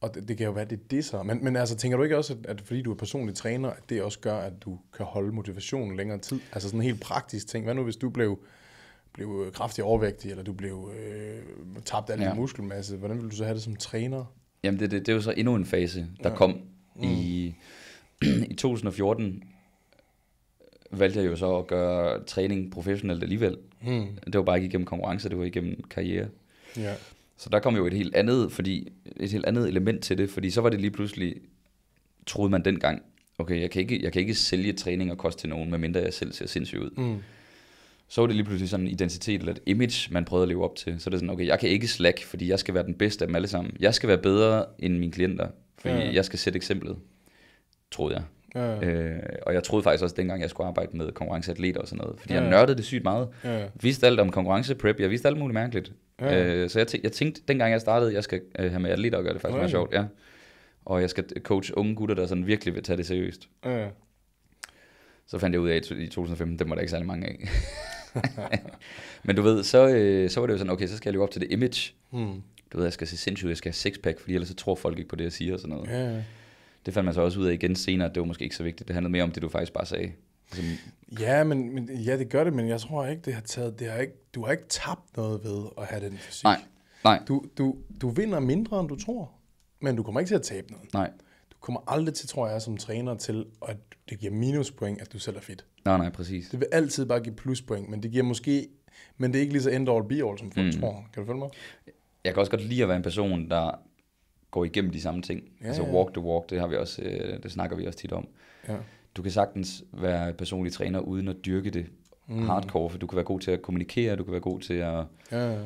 og det, det kan jo være, det er det så. Men, men altså, tænker du ikke også, at, at fordi du er personlig træner, at det også gør, at du kan holde motivationen længere tid? Altså sådan en helt praktisk ting. Hvad nu, hvis du blev, blev øh, kraftig overvægtig, eller du blev øh, tabt al ja. din muskelmasse? Hvordan ville du så have det som træner? Jamen, det, det, det er jo så endnu en fase, der ja. kom mm. i, i 2014 valgte jeg jo så at gøre træning professionelt alligevel. Hmm. Det var bare ikke igennem konkurrence, det var igennem karriere. Ja. Så der kom jo et helt andet, fordi, et helt andet element til det, fordi så var det lige pludselig, troede man dengang, okay, jeg kan ikke, jeg kan ikke sælge træning og kost til nogen, medmindre jeg selv ser sindssygt ud. Mm. Så var det lige pludselig sådan en identitet eller et image, man prøvede at leve op til. Så er det sådan, okay, jeg kan ikke slack, fordi jeg skal være den bedste af dem alle sammen. Jeg skal være bedre end mine klienter, fordi ja. jeg skal sætte eksemplet, troede jeg. Ja. Øh, og jeg troede faktisk også dengang, jeg skulle arbejde med konkurrenceatleter og sådan noget, fordi ja. jeg nørdede det sygt meget. Ja. Vidste alt om konkurrenceprep, jeg vidste alt muligt mærkeligt. Ja. Øh, så jeg, tæ- jeg tænkte, dengang jeg startede, jeg skal øh, have med atleter at gøre, det faktisk ja. meget sjovt, ja. Og jeg skal coach unge gutter, der sådan virkelig vil tage det seriøst. Ja. Så fandt jeg ud af, at i 2015, det var der ikke særlig mange af. Men du ved, så, øh, så var det jo sådan, okay, så skal jeg leve op til det image. Hmm. Du ved, jeg skal se sindssygt, jeg skal have sixpack, fordi ellers så tror folk ikke på det, jeg siger og sådan noget. Ja. Det fandt man så også ud af igen senere, at det var måske ikke så vigtigt. Det handlede mere om det, du faktisk bare sagde. Altså, Ja, men, men, ja, det gør det, men jeg tror ikke, det har taget, det har ikke, du har ikke tabt noget ved at have den fysik. Nej, nej. Du, du, du vinder mindre, end du tror, men du kommer ikke til at tabe noget. Nej. Du kommer aldrig til, tror jeg, som træner til, at det giver minuspoint, at du selv er fedt. Nej, nej, præcis. Det vil altid bare give pluspoint, men det giver måske, men det er ikke lige så end all be all, som folk mm. tror. Kan du følge mig? Jeg kan også godt lide at være en person, der går igennem de samme ting. Ja, altså walk the walk, det, har vi også, øh, det snakker vi også tit om. Ja du kan sagtens være personlig træner uden at dyrke det mm. hardcore, for du kan være god til at kommunikere, du kan være god til at ja, ja.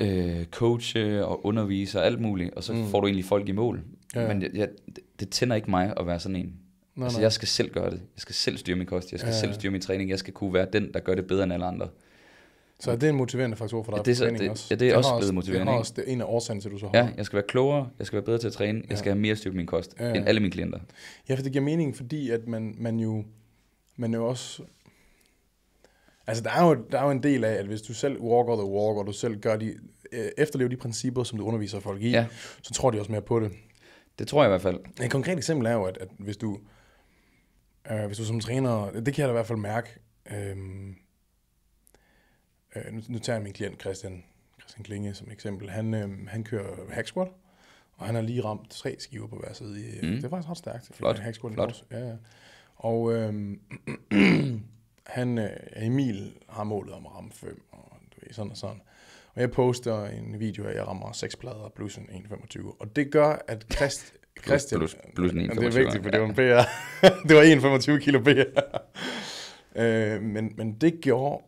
Øh, coache og undervise og alt muligt, og så mm. får du egentlig folk i mål. Ja, Men jeg, jeg, det tænder ikke mig at være sådan en. Nej, altså, nej. jeg skal selv gøre det. Jeg skal selv styre min kost. Jeg skal ja. selv styre min træning. Jeg skal kunne være den, der gør det bedre end alle andre. Så er det en motiverende faktor for dig? Ja, det er, det, også? Ja, det er også, også blevet motiverende. Det er også det, en af årsagen til, at du så har. Ja, jeg skal være klogere, jeg skal være bedre til at træne, ja. jeg skal have mere styr på min kost, ja, ja. end alle mine klienter. Ja, for det giver mening, fordi at man, man, jo, man jo også... Altså, der er, jo, der er jo en del af, at hvis du selv walker the walk, og du selv gør de, øh, efterlever de principper, som du underviser folk i, ja. så tror de også mere på det. Det tror jeg i hvert fald. Et konkret eksempel er jo, at, at hvis, du, øh, hvis du som træner, det kan jeg da i hvert fald mærke, øh, øh, nu, nu tager jeg min klient Christian, Christian Klinge som eksempel, han, øh, han kører hack og han har lige ramt tre skiver på hver side. I, mm. Det var faktisk ret stærkt. Flot, hack flot. Ja, ja. Og øh, han, øh, Emil har målet om at ramme fem, og du ved, sådan og sådan. Og jeg poster en video, at jeg rammer seks plader plus en 1,25. Og det gør, at Christ, Christian... Plus, plus, plus en 1,25. Det er vigtigt, for det var en BR. det var 1,25 kilo BR. øh, men, men det gjorde,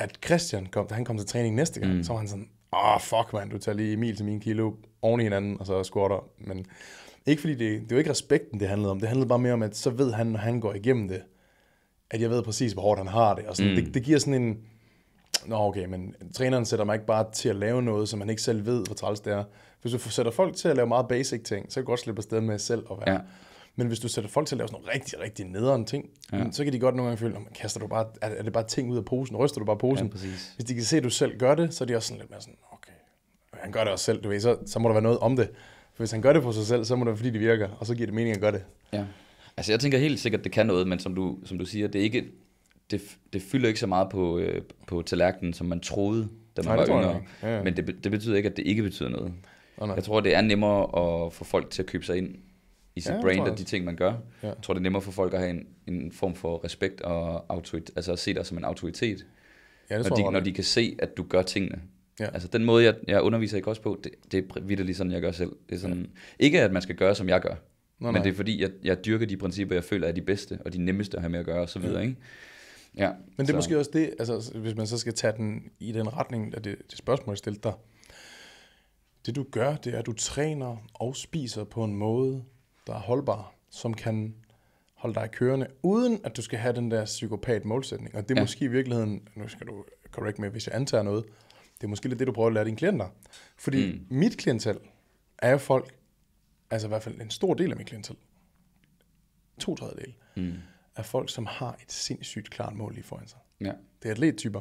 at Christian kom, da han kom til træning næste gang, mm. så var han sådan, åh, oh, fuck mand, du tager lige Emil til min kilo oven i hinanden, og så squatter. Men ikke fordi det, det var ikke respekten, det handlede om. Det handlede bare mere om, at så ved han, når han går igennem det, at jeg ved præcis, hvor hårdt han har det. Og sådan, mm. det, det giver sådan en, nå okay, men træneren sætter mig ikke bare til at lave noget, som han ikke selv ved, hvor træls det er. Hvis du sætter folk til at lave meget basic ting, så kan du godt slippe afsted med selv at være. Ja men hvis du sætter folk til at lave sådan nogle rigtig, rigtig nederen ting, ja. så kan de godt nogle gange føle, man kaster du bare, er det bare ting ud af posen, ryster du bare posen. Ja, præcis. Hvis de kan se, at du selv gør det, så er de også sådan lidt mere sådan, okay, han gør det også selv, du ved, så, så må der være noget om det. For hvis han gør det på sig selv, så må det være, fordi det virker, og så giver det mening at gøre det. Ja. Altså jeg tænker helt sikkert, det kan noget, men som du, som du siger, det, er ikke, det, det fylder ikke så meget på, øh, på tallerkenen, som man troede, da man Nej, var yngre. Ja, ja. Men det, det betyder ikke, at det ikke betyder noget. Oh, nej. Jeg tror, det er nemmere at få folk til at købe sig ind i sit ja, brand og de ting, man gør. Ja. Jeg tror, det er nemmere for folk at have en, en form for respekt og autoritet, altså at se dig som en autoritet, ja, det når, de, når de kan se, at du gør tingene. Ja. Altså den måde, jeg, jeg underviser ikke også på, det, det er vidderligt sådan, jeg gør selv. Det er sådan, ja. Ikke at man skal gøre, som jeg gør, Nå, men nej. det er fordi, jeg, jeg dyrker de principper, jeg føler er de bedste og de nemmeste at have med at gøre osv., ja. ikke? Ja, men det er så. måske også det, altså, hvis man så skal tage den i den retning, at det, det spørgsmål, jeg stillede dig. Det du gør, det er, at du træner og spiser på en måde, der er holdbare, som kan holde dig kørende, uden at du skal have den der psykopat målsætning. Og det er ja. måske i virkeligheden, nu skal du correct mig, hvis jeg antager noget, det er måske lidt det, du prøver at lære dine klienter. Fordi mm. mit klientel er jo folk, altså i hvert fald en stor del af mit klientel, to tredjedel, mm. er folk, som har et sindssygt klart mål lige foran sig. Ja. Det er atlettyper,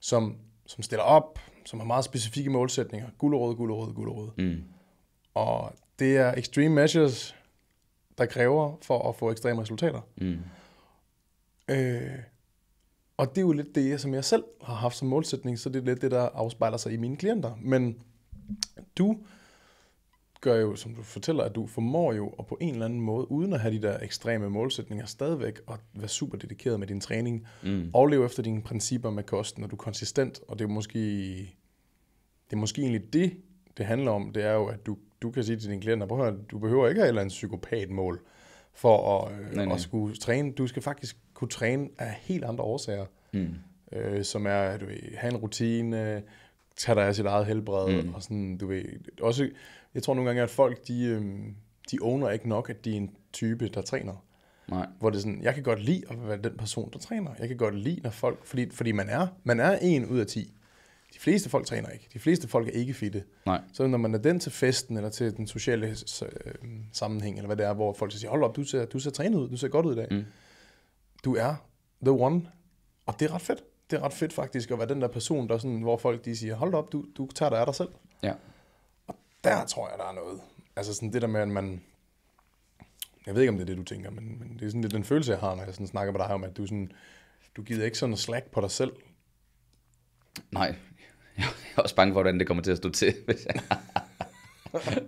som, som stiller op, som har meget specifikke målsætninger. Gulderød, gulderød, gulderød. Mm. Og det er extreme measures, der kræver for at få ekstreme resultater. Mm. Øh, og det er jo lidt det, som jeg selv har haft som målsætning, så det er lidt det, der afspejler sig i mine klienter. Men du gør jo, som du fortæller, at du formår jo at på en eller anden måde, uden at have de der ekstreme målsætninger stadigvæk, og være super dedikeret med din træning, mm. og leve efter dine principper med kosten, og du er konsistent, og det er måske, det er måske egentlig det, det handler om, det er jo, at du du kan sige til dine klienter, prøv at du behøver ikke have et eller psykopatmål for at, øh, nej, nej. at skulle træne. Du skal faktisk kunne træne af helt andre årsager, mm. øh, som er, du ved, have en rutine, tage dig af sit eget helbred, mm. og sådan, du ved, også, jeg tror nogle gange, at folk, de, øh, de owner ikke nok, at de er en type, der træner. Nej. Hvor det er sådan, jeg kan godt lide at være den person, der træner. Jeg kan godt lide, når folk, fordi, fordi man er, man er en ud af ti. De fleste folk træner ikke. De fleste folk er ikke fitte. Nej. Så når man er den til festen, eller til den sociale øh, sammenhæng, eller hvad det er, hvor folk siger, hold op, du ser, du ser trænet ud, du ser godt ud i dag. Mm. Du er the one. Og det er ret fedt. Det er ret fedt faktisk at være den der person, der sådan, hvor folk de siger, hold op, du, du tager dig af dig selv. Ja. Og der tror jeg, der er noget. Altså sådan det der med, at man... Jeg ved ikke, om det er det, du tænker, men, men det er sådan lidt den følelse, jeg har, når jeg sådan snakker med dig om, at du sådan, du gider ikke sådan slack på dig selv. Nej. Jeg er også bange for, hvordan det kommer til at stå til, hvis jeg,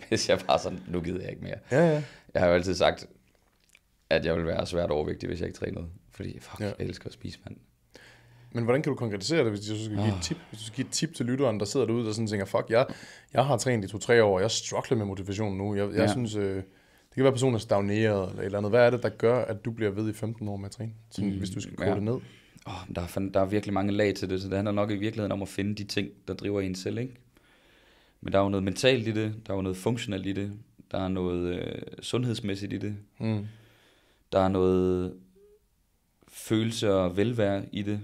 hvis jeg bare sådan, nu gider jeg ikke mere. Ja, ja. Jeg har jo altid sagt, at jeg vil være svært overvægtig, hvis jeg ikke trænede. Fordi fuck, ja. jeg elsker at spise, mand. Men hvordan kan du konkretisere det, hvis du skal give et ah. tip? Hvis du skal give et tip til lytteren, der sidder derude og sådan tænker, fuck, jeg, jeg har trænet i to-tre år, og jeg struggler med motivationen nu. Jeg, jeg ja. synes, øh, det kan være personer stagneret eller et eller andet. Hvad er det, der gør, at du bliver ved i 15 år med at træne? Sådan, mm, hvis du skal gå ja. det ned oh, der, er, der er virkelig mange lag til det, så det handler nok i virkeligheden om at finde de ting, der driver en selv, ikke? Men der er jo noget mentalt i det, der er jo noget funktionelt i det, der er noget øh, sundhedsmæssigt i det, mm. der er noget følelse og velvære i det,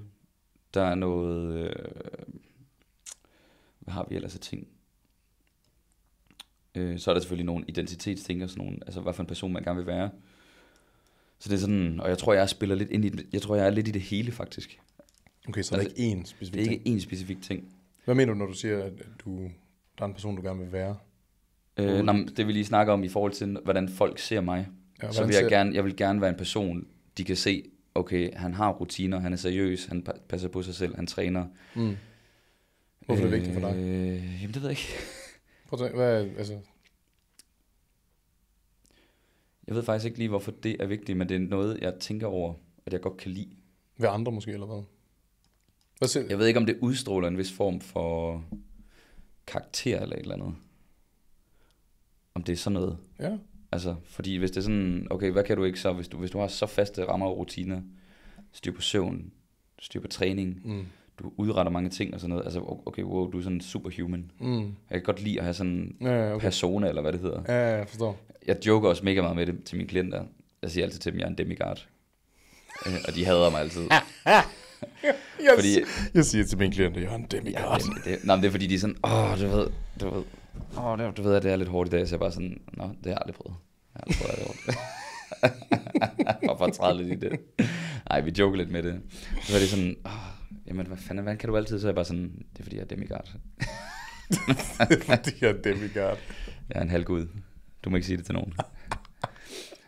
der er noget... Øh, hvad har vi ellers af ting? Øh, så er der selvfølgelig nogle identitetsting og sådan nogle, altså hvad for en person man gerne vil være. Så det er sådan, og jeg tror, jeg spiller lidt ind i det. Jeg tror, jeg er lidt i det hele, faktisk. Okay, så altså, det er ikke én specifik ting? Det er ikke én specifik ting. Hvad mener du, når du siger, at du, der er en person, du gerne vil være? Øh, nå, det vi lige snakker om i forhold til, hvordan folk ser mig. Ja, så vil jeg, ser... gerne, jeg vil gerne være en person, de kan se, okay, han har rutiner, han er seriøs, han passer på sig selv, han træner. Mm. Hvorfor er det vigtigt for dig? Øh, jamen, det ved jeg ikke. Prøv at tænke, hvad, altså, jeg ved faktisk ikke lige, hvorfor det er vigtigt, men det er noget, jeg tænker over, at jeg godt kan lide. Ved andre måske, eller hvad? hvad siger? Jeg ved ikke, om det udstråler en vis form for karakter eller et eller andet. Om det er sådan noget. Ja. Altså, fordi hvis det er sådan, okay, hvad kan du ikke så, hvis du, hvis du har så faste rammer og rutiner, styr på søvn, styr på træning, mm du udretter mange ting og sådan noget. Altså, okay, wow, du er sådan superhuman. Mm. Jeg kan godt lide at have sådan en ja, ja, okay. persona, eller hvad det hedder. Ja, ja, jeg forstår. Jeg joker også mega meget med det til mine klienter. Jeg siger altid til dem, jeg er en demigod. Øh, og de hader mig altid. jeg, fordi, jeg siger til mine klienter, jeg er en demigod. Ja, det, det, nej, men det er fordi, de er sådan, åh, oh, du ved, du ved, åh, oh, det, du ved, at det er lidt hårdt i dag, så jeg bare sådan, nå, det har jeg aldrig prøvet. Jeg har aldrig prøvet, at det er hårdt. Hvorfor træde lidt i det? Nej, vi joker lidt med det. Så er det sådan, åh, oh, jamen hvad fanden, hvad kan du altid? Så er jeg bare sådan, det er fordi jeg er demigod. fordi jeg er demigod. Jeg er en halvgud. Du må ikke sige det til nogen.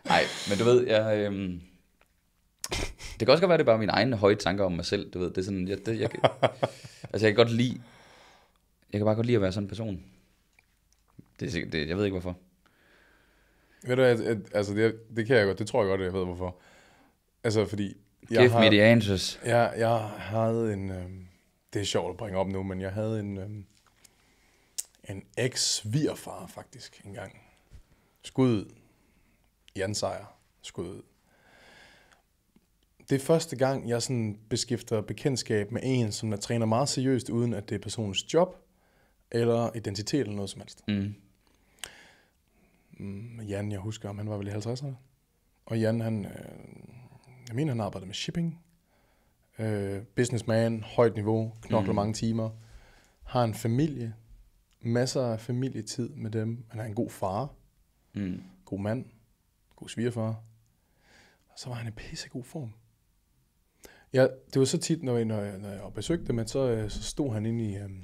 Nej, men du ved, jeg... Øhm, det kan også godt være, det er bare mine egne høje tanker om mig selv, du ved. Det er sådan, jeg, det, jeg, altså jeg kan godt lide... Jeg kan bare godt lide at være sådan en person. Det, det, jeg ved ikke, hvorfor. Ved du, jeg, at, altså det, det kan jeg godt, det tror jeg godt, jeg ved, hvorfor. Altså, fordi Give har, me the answers. Ja, jeg havde en... Øh, det er sjovt at bringe op nu, men jeg havde en... Øh, en eks-svigerfar faktisk engang. Skud Jan Sejer. Skud Det er første gang, jeg sådan beskæfter bekendtskab med en, som der træner meget seriøst, uden at det er personens job, eller identitet, eller noget som helst. Mm. mm Jan, jeg husker, om han var vel i 50'erne. Og Jan, han, øh, jeg mener, han arbejdede med shipping. Øh, businessman, højt niveau, knokler mm. mange timer. Har en familie, masser af familietid med dem. Han er en god far, mm. god mand, god svigerfar. Og så var han i pissegod form. Ja, det var så tit, når jeg, når jeg, når jeg besøgte dem, at så, øh, så stod han inde i, øhm,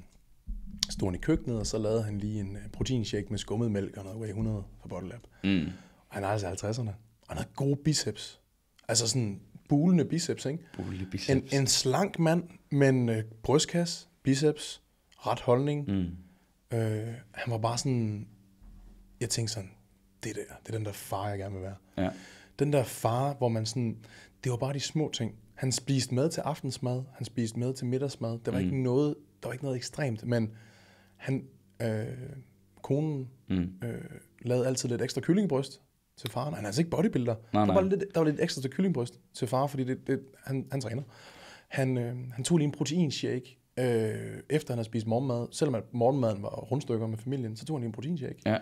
stod han i køkkenet, og så lavede han lige en øh, proteinshake med skummet mælk og noget Whey 100 fra Bottle Lab. Mm. Og han er altså 50'erne, og han havde gode biceps. Altså sådan bulende biceps, ikke? Bulende biceps. En, en slank mand med øh, brystkasse, biceps, ret holdning. Mm. Øh, han var bare sådan... Jeg tænkte sådan, det der, det er den der far, jeg gerne vil være. Ja. Den der far, hvor man sådan... Det var bare de små ting. Han spiste med til aftensmad, han spiste med til middagsmad. Der var, mm. ikke, noget, der var ikke noget ekstremt, men han, øh, konen mm. øh, lavede altid lidt ekstra kyllingebryst, til far. Han er altså ikke bodybuilder. Nej, der, var nej. lidt, der var lidt ekstra til kyllingbryst til far, fordi det, det, han, han træner. Han, øh, han tog lige en proteinshake, øh, efter han havde spist morgenmad. Selvom at morgenmaden var rundstykker med familien, så tog han lige en proteinshake. Ja.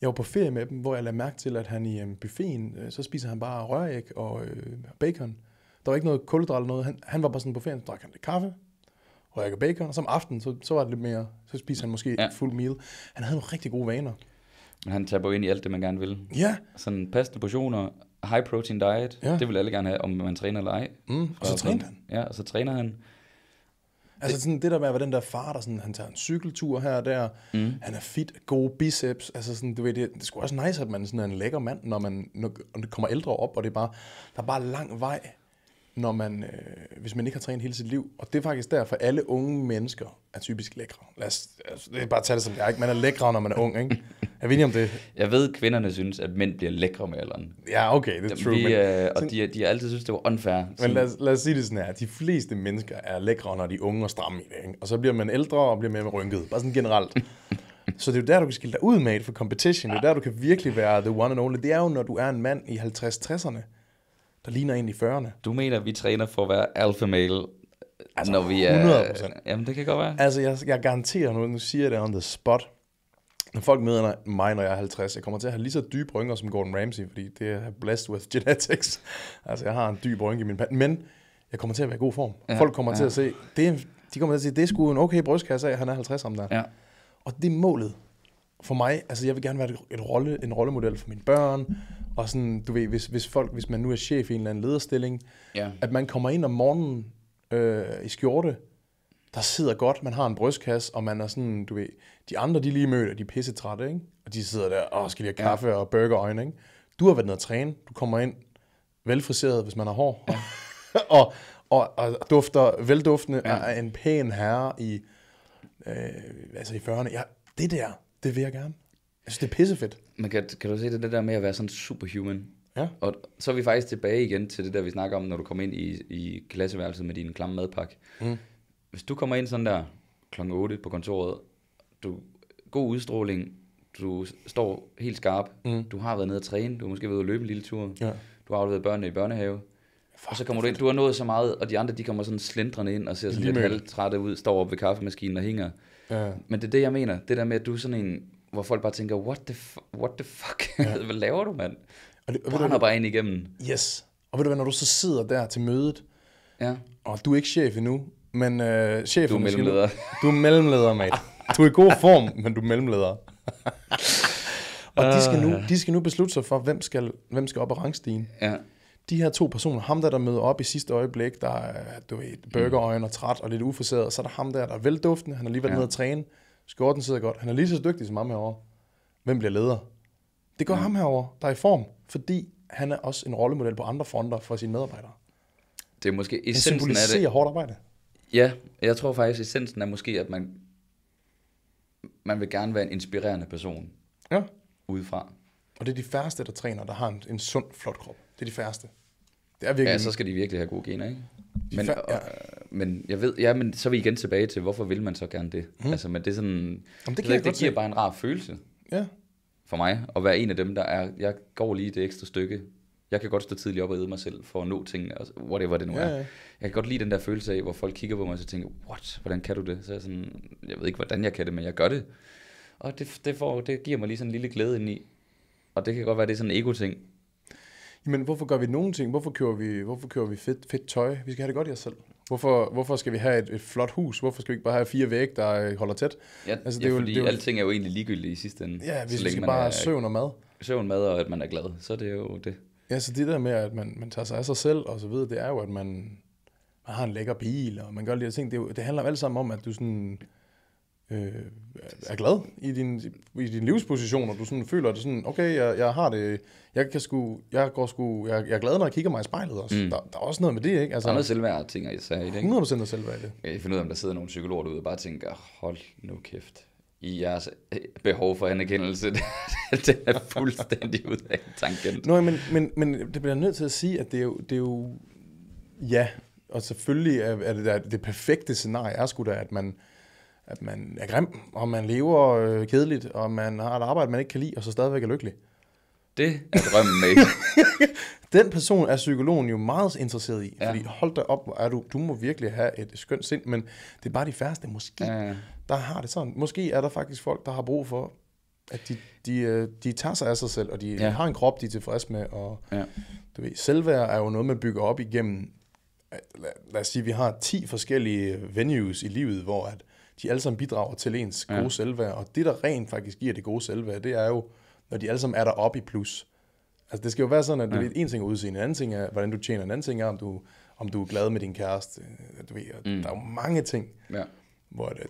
Jeg var på ferie med dem, hvor jeg lagde mærke til, at han i øh, buffeten, øh, så spiser han bare røræg og øh, bacon. Der var ikke noget kulhydrat eller noget. Han, han var bare sådan på ferien, så drak han lidt kaffe, røræg og bacon. Og så om aftenen, så, så var det lidt mere, så spiser han måske ja. et fuld meal. Han havde nogle rigtig gode vaner. Men han taber ind i alt det, man gerne vil. Ja. Sådan passende portioner, high protein diet, ja. det vil alle gerne have, om man træner eller ej. Mm. Og så træner han. Ja, og så træner han. Altså sådan det der med at den der far, der sådan, han tager en cykeltur her og der, mm. han er fit, gode biceps, altså sådan, du ved, det, det er sgu også nice, at man sådan er en lækker mand, når man når, når det kommer ældre op, og det er bare, der er bare lang vej når man, øh, hvis man ikke har trænet hele sit liv. Og det er faktisk derfor, at alle unge mennesker er typisk lækre. Lad os, altså, det er bare at tage det som det er. Ikke? Man er lækre, når man er ung. Ikke? Er vi enige om det? Jeg ved, at kvinderne synes, at mænd bliver lækre med alderen. Ja, okay, det er true. De, men, øh, og de, de har altid synes, det var unfair. Men lad, os, lad os sige det sådan her. De fleste mennesker er lækre, når de er unge og stramme Ikke? Og så bliver man ældre og bliver mere med rynket. Bare sådan generelt. Så det er jo der, du kan skille dig ud med for competition. Det er der, du kan virkelig være the one and only. Det er jo, når du er en mand i 50-60'erne der ligner en i 40'erne. Du mener, vi træner for at være alpha male, altså, når vi er... 100%. Jamen, det kan godt være. Altså, jeg, jeg garanterer nu, nu siger jeg det on the spot, når folk møder mig, når jeg er 50, jeg kommer til at have lige så dybe rynker som Gordon Ramsay, fordi det er blessed with genetics. Altså, jeg har en dyb rynke i min pande, men jeg kommer til at være i god form. Ja, folk kommer ja. til at se, det er, de kommer til at sige, det er sgu en okay brystkasse af, han er 50 om der. Ja. Og det er målet for mig. Altså, jeg vil gerne være et rolle, en rollemodel for mine børn, og sådan, du ved, hvis, hvis folk, hvis man nu er chef i en eller anden lederstilling, ja. at man kommer ind om morgenen øh, i skjorte, der sidder godt, man har en brystkasse, og man er sådan, du ved, de andre, de lige møder, de er pisse trætte, ikke? Og de sidder der, og skal lige have kaffe ja. og burgerøjne, ikke? Du har været nede at træne, du kommer ind velfriseret, hvis man har hår, og, og, og, og dufter velduftende ja. af en pæn herre i, øh, altså i 40'erne. Ja, det der, det vil jeg gerne. Jeg synes, det er pissefedt. Men kan, kan du se det, det der med at være sådan superhuman? Ja. Og så er vi faktisk tilbage igen til det der, vi snakker om, når du kommer ind i, i klasseværelset med din klamme madpakke. Mm. Hvis du kommer ind sådan der klokken 8 på kontoret, du god udstråling, du står helt skarp, mm. du har været nede at træne, du har måske været ude at løbe en lille tur, ja. du har afleveret børnene i børnehave, Fuck, og så kommer du ind, du har nået så meget, og de andre de kommer sådan slendrende ind og ser sådan lidt lidt halvtrætte ud, står op ved kaffemaskinen og hænger. Ja. Men det er det, jeg mener, det der med, at du er sådan en hvor folk bare tænker, what the, what the fuck, ja. hvad laver du, mand? Og det, Brænder du, bare ind igennem. Yes. Og ved du hvad, når du så sidder der til mødet, ja. og du er ikke chef endnu, men øh, chef... Du er mellemleder. du er mellemleder, mate. Du er i god form, men du er mellemleder. og de skal, nu, de skal nu beslutte sig for, hvem skal, hvem skal op ad rangstigen. Ja. De her to personer, ham der, der møder op i sidste øjeblik, der er, du ved, burgerøjen og træt og lidt uforseret, så er der ham der, der er velduftende, han har lige været ja. nede at træne, Skjorten sidder godt. Han er lige så dygtig som ham herovre. Hvem bliver leder? Det gør mm. ham herover, der er i form, fordi han er også en rollemodel på andre fronter for sine medarbejdere. Det er måske essensen af det. hårdt arbejde. Ja, jeg tror faktisk, essensen er måske, at man, man vil gerne være en inspirerende person. Ja. Udefra. Og det er de færreste, der træner, der har en, en sund, flot krop. Det er de færreste. Det er virkelig... Ja, så skal de virkelig have gode gener, ikke? Men, før, ja. og, men jeg ved, ja, men så er vi igen tilbage til, hvorfor vil man så gerne det? Mm. Altså, men det er sådan, Jamen, det, det, jeg det giver se. bare en rar følelse. Ja. For mig, at være en af dem, der er, jeg går lige det ekstra stykke. Jeg kan godt stå tidligt op og æde mig selv for at nå ting, og whatever det nu ja, er. Jeg kan godt lide den der følelse af, hvor folk kigger på mig og så tænker, what, hvordan kan du det? Så er jeg sådan, jeg ved ikke, hvordan jeg kan det, men jeg gør det. Og det, det, får, det giver mig lige sådan en lille glæde i. Og det kan godt være, det er sådan en ego-ting, men hvorfor gør vi nogen ting? Hvorfor kører vi, hvorfor kører vi fedt, fedt tøj? Vi skal have det godt i os selv. Hvorfor, hvorfor skal vi have et, et flot hus? Hvorfor skal vi ikke bare have fire vægge, der øh, holder tæt? Ja, altså, det ja, er jo, fordi det er jo, alting er jo egentlig ligegyldigt i sidste ende. Ja, hvis vi skal bare er... søvn og mad. Søvn, mad og at man er glad, så det er jo det. Ja, så det der med, at man, man tager sig af sig selv og så videre, det er jo, at man, man har en lækker bil, og man gør de her ting. Det, jo, det handler alt sammen om, at du sådan øh, er glad i din, i din livsposition, og du sådan føler, at det sådan, okay, jeg, jeg har det, jeg, kan sku, jeg, går sku, jeg, jeg er glad, når jeg kigger mig i spejlet også. Mm. Der, der, er også noget med det, ikke? Altså, der er noget selvværd, tænker i sagde, ikke? 100% noget selvværd det. Jeg finder ud af, om der sidder nogle psykologer derude og bare tænker, hold nu kæft, i jeres behov for anerkendelse, det er fuldstændig ud af tanken. Nå, men, men, men det bliver nødt til at sige, at det er jo, det er jo ja, og selvfølgelig er, er det, der, det perfekte scenarie er sgu da, at man, at man er grim, og man lever øh, kedeligt, og man har et arbejde, man ikke kan lide, og så stadigvæk er lykkelig. Det er drømmen med. den person er psykologen jo meget interesseret i, ja. fordi hold da op, er du, du må virkelig have et skønt sind, men det er bare de færreste, måske, ja. der har det sådan. Måske er der faktisk folk, der har brug for, at de, de, øh, de tager sig af sig selv, og de ja. har en krop, de er tilfreds med, og ja. du ved, selvværd er jo noget, man bygger op igennem, lad, lad os sige, vi har 10 forskellige venues i livet, hvor at de alle sammen bidrager til ens gode ja. selvværd. Og det, der rent faktisk giver det gode selvværd, det er jo, når de alle sammen er der op i plus. Altså det skal jo være sådan, at ja. det er en ting er udseende, en anden ting er, hvordan du tjener, en anden ting er, om du, om du er glad med din kæreste. Øh, du ved, mm. Der er jo mange ting, ja. hvor det,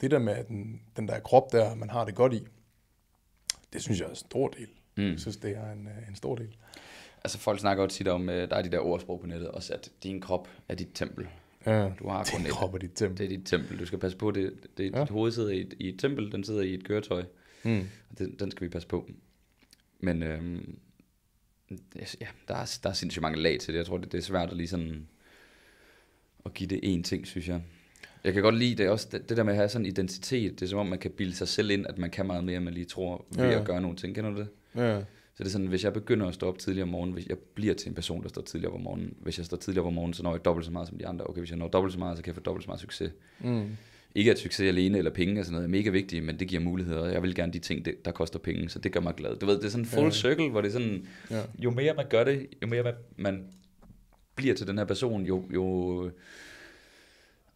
det der med den, den der krop der, man har det godt i, det synes jeg er en stor del. Mm. Jeg synes, det er en, øh, en stor del. Altså folk snakker jo tit om, øh, der er de der ordsprog på nettet, også at din krop er dit tempel. Ja, du har kun det er kroppen, dit tempel. Det er dit tempel. Du skal passe på, det, det ja. dit hoved sidder i et, i et tempel, den sidder i et køretøj. Mm. Og den, den skal vi passe på. Men øhm, ja, der, er, der er sindssygt mange lag til det. Jeg tror, det, det er svært at, lige sådan, at give det én ting, synes jeg. Jeg kan godt lide det, også det, det der med at have sådan en identitet. Det er som om, man kan bilde sig selv ind, at man kan meget mere, end man lige tror, ved ja. at gøre nogle ting. Kender du det? Ja. Så det er sådan, hvis jeg begynder at stå op tidligere om morgenen, hvis jeg bliver til en person, der står tidligere om morgenen, hvis jeg står tidligere om morgenen, så når jeg dobbelt så meget som de andre. Okay, hvis jeg når dobbelt så meget, så kan jeg få dobbelt så meget succes. Mm. Ikke at succes alene eller penge og sådan noget er mega vigtigt, men det giver muligheder. Jeg vil gerne de ting, der koster penge, så det gør mig glad. Du ved, det er sådan en full ja. circle, hvor det er sådan, ja. jo mere man gør det, jo mere man bliver til den her person, jo, jo,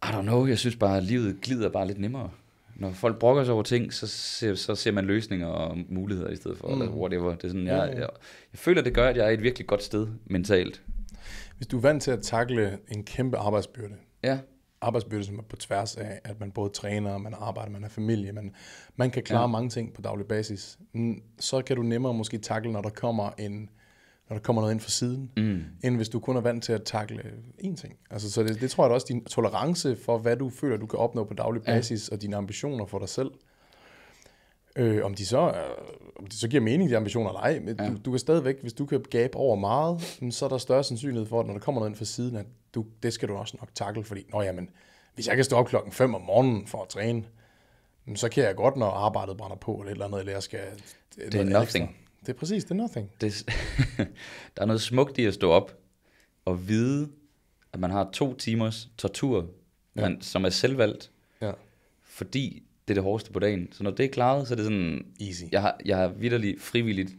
I don't know, jeg synes bare, at livet glider bare lidt nemmere når folk brokker sig over ting, så ser, så ser man løsninger og muligheder i stedet for, mm. eller whatever. Det er sådan, jeg, mm. jeg, jeg, føler, det gør, at jeg er et virkelig godt sted mentalt. Hvis du er vant til at takle en kæmpe arbejdsbyrde, ja. arbejdsbyrde, som er på tværs af, at man både træner, man arbejder, man har familie, man, man kan klare ja. mange ting på daglig basis, mm, så kan du nemmere måske takle, når der kommer en når der kommer noget ind fra siden, mm. end hvis du kun er vant til at takle én ting. Altså, så det, det tror jeg også, din tolerance for, hvad du føler, du kan opnå på daglig basis, ja. og dine ambitioner for dig selv, øh, om, de så, øh, om de så giver mening, de ambitioner, eller ej, men ja. du, du kan stadigvæk, hvis du kan gabe over meget, så er der større sandsynlighed for, at når der kommer noget ind fra siden, at du, det skal du også nok takle, fordi, nå jamen, hvis jeg kan stå op klokken 5 om morgenen for at træne, så kan jeg godt, når arbejdet brænder på, eller et eller andet, eller jeg skal... Det er nothing. Ekstra. Det er præcis, det er nothing. Det, der er noget smukt i at stå op og vide, at man har to timers tortur, ja. man, som er selvvalgt, ja. fordi det er det hårdeste på dagen. Så når det er klaret, så er det sådan... Easy. Jeg har, jeg har vidderligt frivilligt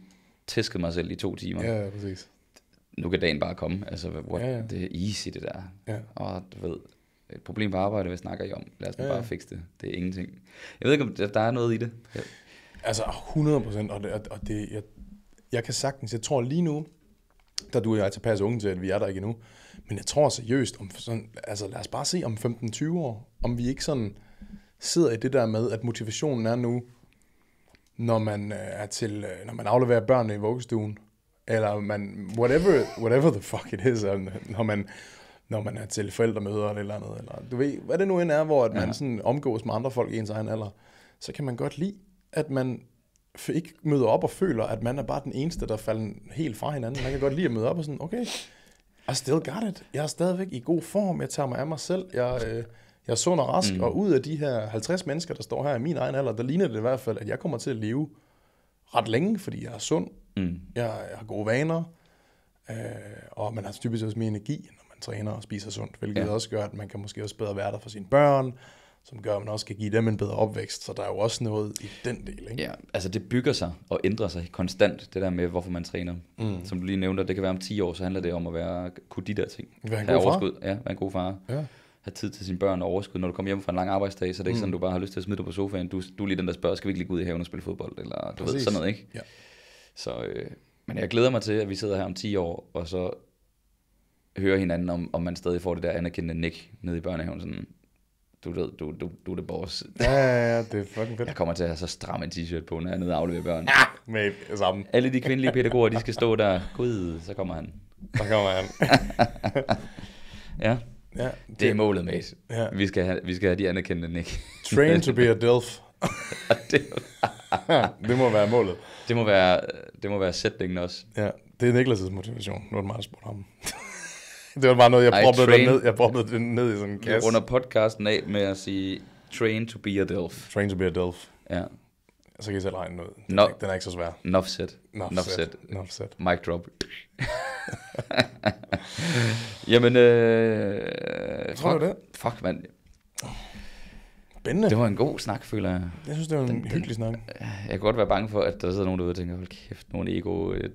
tæsket mig selv i to timer. Ja, ja præcis. Nu kan dagen bare komme. Altså, what, ja, ja. det er easy, det der. Ja. Og du ved, et problem på arbejde, hvad snakker I om? Lad os ja, ja. bare fikse det. Det er ingenting. Jeg ved ikke, om der, der er noget i det. Ja. Altså 100 procent, og, det, og det, jeg, jeg kan sagtens, jeg tror lige nu, da du og jeg er tilpas unge til, at vi er der ikke endnu, men jeg tror seriøst, om sådan, altså lad os bare se om 15-20 år, om vi ikke sådan sidder i det der med, at motivationen er nu, når man øh, er til, øh, når man afleverer børnene i vuggestuen, eller man, whatever, whatever the fuck it is, når man, når man er til forældremøder eller eller andet, eller du ved, hvad det nu end er, hvor at man ja. sådan omgås med andre folk i ens egen alder, så kan man godt lide, at man ikke møder op og føler, at man er bare den eneste, der falder helt fra hinanden. Man kan godt lide at møde op og sådan, okay, I still got it. Jeg er stadigvæk i god form. Jeg tager mig af mig selv. Jeg, øh, jeg er sund og rask. Mm. Og ud af de her 50 mennesker, der står her i min egen alder, der ligner det i hvert fald, at jeg kommer til at leve ret længe, fordi jeg er sund. Mm. Jeg, jeg har gode vaner. Øh, og man har typisk også mere energi, når man træner og spiser sundt, hvilket ja. også gør, at man kan måske også bedre være der for sine børn som gør, at man også kan give dem en bedre opvækst. Så der er jo også noget i den del. Ikke? Ja, altså det bygger sig og ændrer sig konstant, det der med, hvorfor man træner. Mm. Som du lige nævnte, det kan være om 10 år, så handler det om at være, kunne de der ting. Være en god far. Overskud. Ja, være en god far. Ja. Have tid til sine børn og overskud. Når du kommer hjem fra en lang arbejdsdag, så er det ikke mm. sådan, du bare har lyst til at smide dig på sofaen. Du, du er lige den, der spørger, skal vi ikke lige gå ud i haven og spille fodbold? Eller du Præcis. ved, sådan noget, ikke? Ja. Så, øh, men jeg glæder mig til, at vi sidder her om 10 år, og så hører hinanden, om, om man stadig får det der anerkendende nik nede i børnehaven. Sådan, du, ved, du, du, du er det boss. Ja, ja, ja, det er fucking fedt. Jeg kommer til at have så stram en t-shirt på, når jeg er nede og afleverer børn. Ja, med sammen. Alle de kvindelige pædagoger, de skal stå der. Gud, så kommer han. Så kommer han. ja. ja det, det, er målet, mate. Ja. Vi, skal have, vi skal have de anerkendte, Nick. Train to be a DILF. det, det må være målet. Det må være, det må være sætningen også. Ja, det er Niklas' motivation. Nu er det meget spurgt ham det var bare noget, jeg proppede det ned. Jeg proppede det ned i sådan en kasse. Under podcasten af med at sige, train to be a delf. Train to be a delf. Ja. Så kan I selv regne noget. Den, no, den er ikke så svær. Nuff set. Nuff set. Nuff set. Mic drop. Jamen, øh, jeg tror fuck, det. Fuck, mand. Spændende. Det var en god snak, føler jeg. Jeg synes, det var en den, hyggelig den, snak. Jeg kan godt være bange for, at der sidder nogen derude og tænker, hold kæft, nogle ego, øh,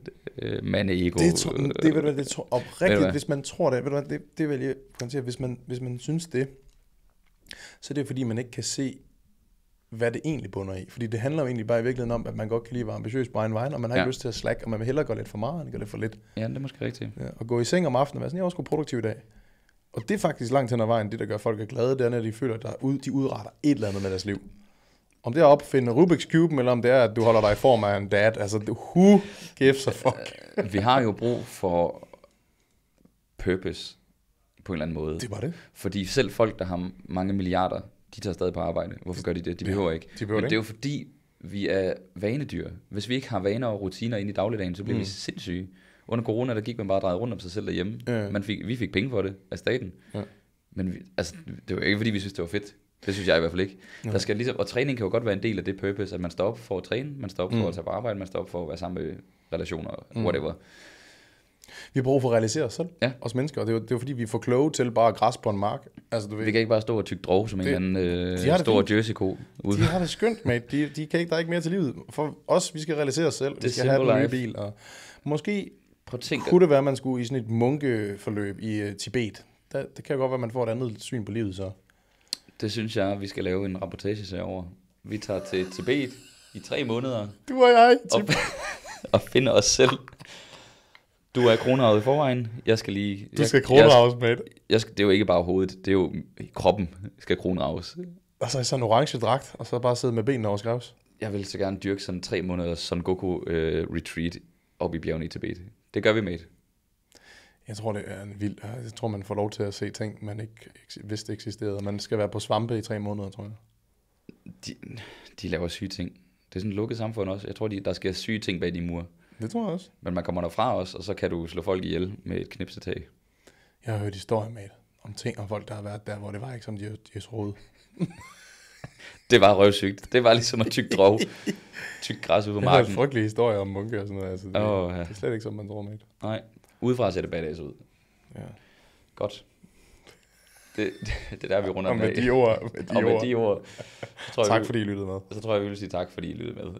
mande-ego. Det, tro, det, ved du det tror oprigtigt, hvis man tror det, ved du hvad, det, det vil jeg konstatere, hvis man, hvis man synes det, så det er fordi, man ikke kan se, hvad det egentlig bunder i. Fordi det handler jo egentlig bare i virkeligheden om, at man godt kan lide at være ambitiøs på egen vej, og man har ja. ikke lyst til at slack, og man vil hellere gå lidt for meget, end gå lidt for lidt. Ja, det er måske rigtigt. Ja, og gå i seng om aftenen og være sådan, jeg var sgu produktiv i dag. Og det er faktisk langt hen ad vejen, det der gør folk er glade, det er, når de føler, at der ud, de udretter et eller andet med deres liv. Om det er at opfinde Rubik's Cube, eller om det er, at du holder dig i form af en dad. Altså, who gives a fuck? Øh, vi har jo brug for purpose på en eller anden måde. Det var det. Fordi selv folk, der har mange milliarder, de tager stadig på arbejde. Hvorfor gør de det? De behøver ikke. De behøver Men det er jo fordi, vi er vanedyr. Hvis vi ikke har vaner og rutiner ind i dagligdagen, så bliver mm. vi sindssyge. Under corona, der gik man bare og drejede rundt om sig selv derhjemme. Ja. Man fik, vi fik penge for det af staten. Ja. Men vi, altså, det var ikke, fordi vi synes, det var fedt. Det synes jeg i hvert fald ikke. Ja. Der skal ligesom, og træning kan jo godt være en del af det purpose, at man står op for at træne, man står op for mm. at tage på arbejde, man står op for at være sammen med relationer, mm. whatever. Vi har brug for at realisere os selv, ja. os mennesker. Det er, jo, det er jo fordi, vi får kloge til bare at græsse på en mark. Altså, du ved, vi kan ikke bare stå og tykke drog som det, en eller anden øh, de stor jerseyko. De har det skønt, mate. De, de kan ikke, der er ikke mere til livet. For os, vi skal realisere os selv. Det vi skal have en ny bil. Og måske Prøv at tænke. Kunne det være, at man skulle i sådan et munkeforløb i uh, Tibet? Der, det kan jo godt være, at man får et andet syn på livet så. Det synes jeg, vi skal lave en rapportage over. Vi tager til Tibet i tre måneder. Du og jeg i Tibet. Og, og finder os selv. Du er kronravet i forvejen. Jeg skal lige... Du skal kronraves, mate. Jeg skal, det er jo ikke bare hovedet, det er jo kroppen, skal kronraves. Og så i sådan en orange dragt, og så bare sidde med benene over skrevs. Jeg vil så gerne dyrke sådan tre måneder Son Goku øh, retreat op i bjergene i Tibet. Det gør vi, mate. Jeg tror, det er en vild... Jeg tror, man får lov til at se ting, man ikke vidste eksisterede. Man skal være på svampe i tre måneder, tror jeg. De, de laver syge ting. Det er sådan et lukket samfund også. Jeg tror, de, der skal syge ting bag de mure. Det tror jeg også. Men man kommer derfra også, og så kan du slå folk ihjel med et knipsetag. Jeg har hørt historier, med om ting og folk, der har været der, hvor det var ikke, som de, de troede det var røvsygt. Det var ligesom at tykke drog. Tyk græs ud på marken. Det er en frygtelig historie om munke og sådan noget. Altså, det, oh, ja. det er slet ikke, som man drømmer med. Nej. Udefra ser det badass ud. Ja. Godt. Det, det, det er der, vi runder og med. de ord. Med de og ord. med de ord. Tror, tak jeg, fordi I lyttede med. Så tror jeg, vi vil sige tak, fordi I lyttede med.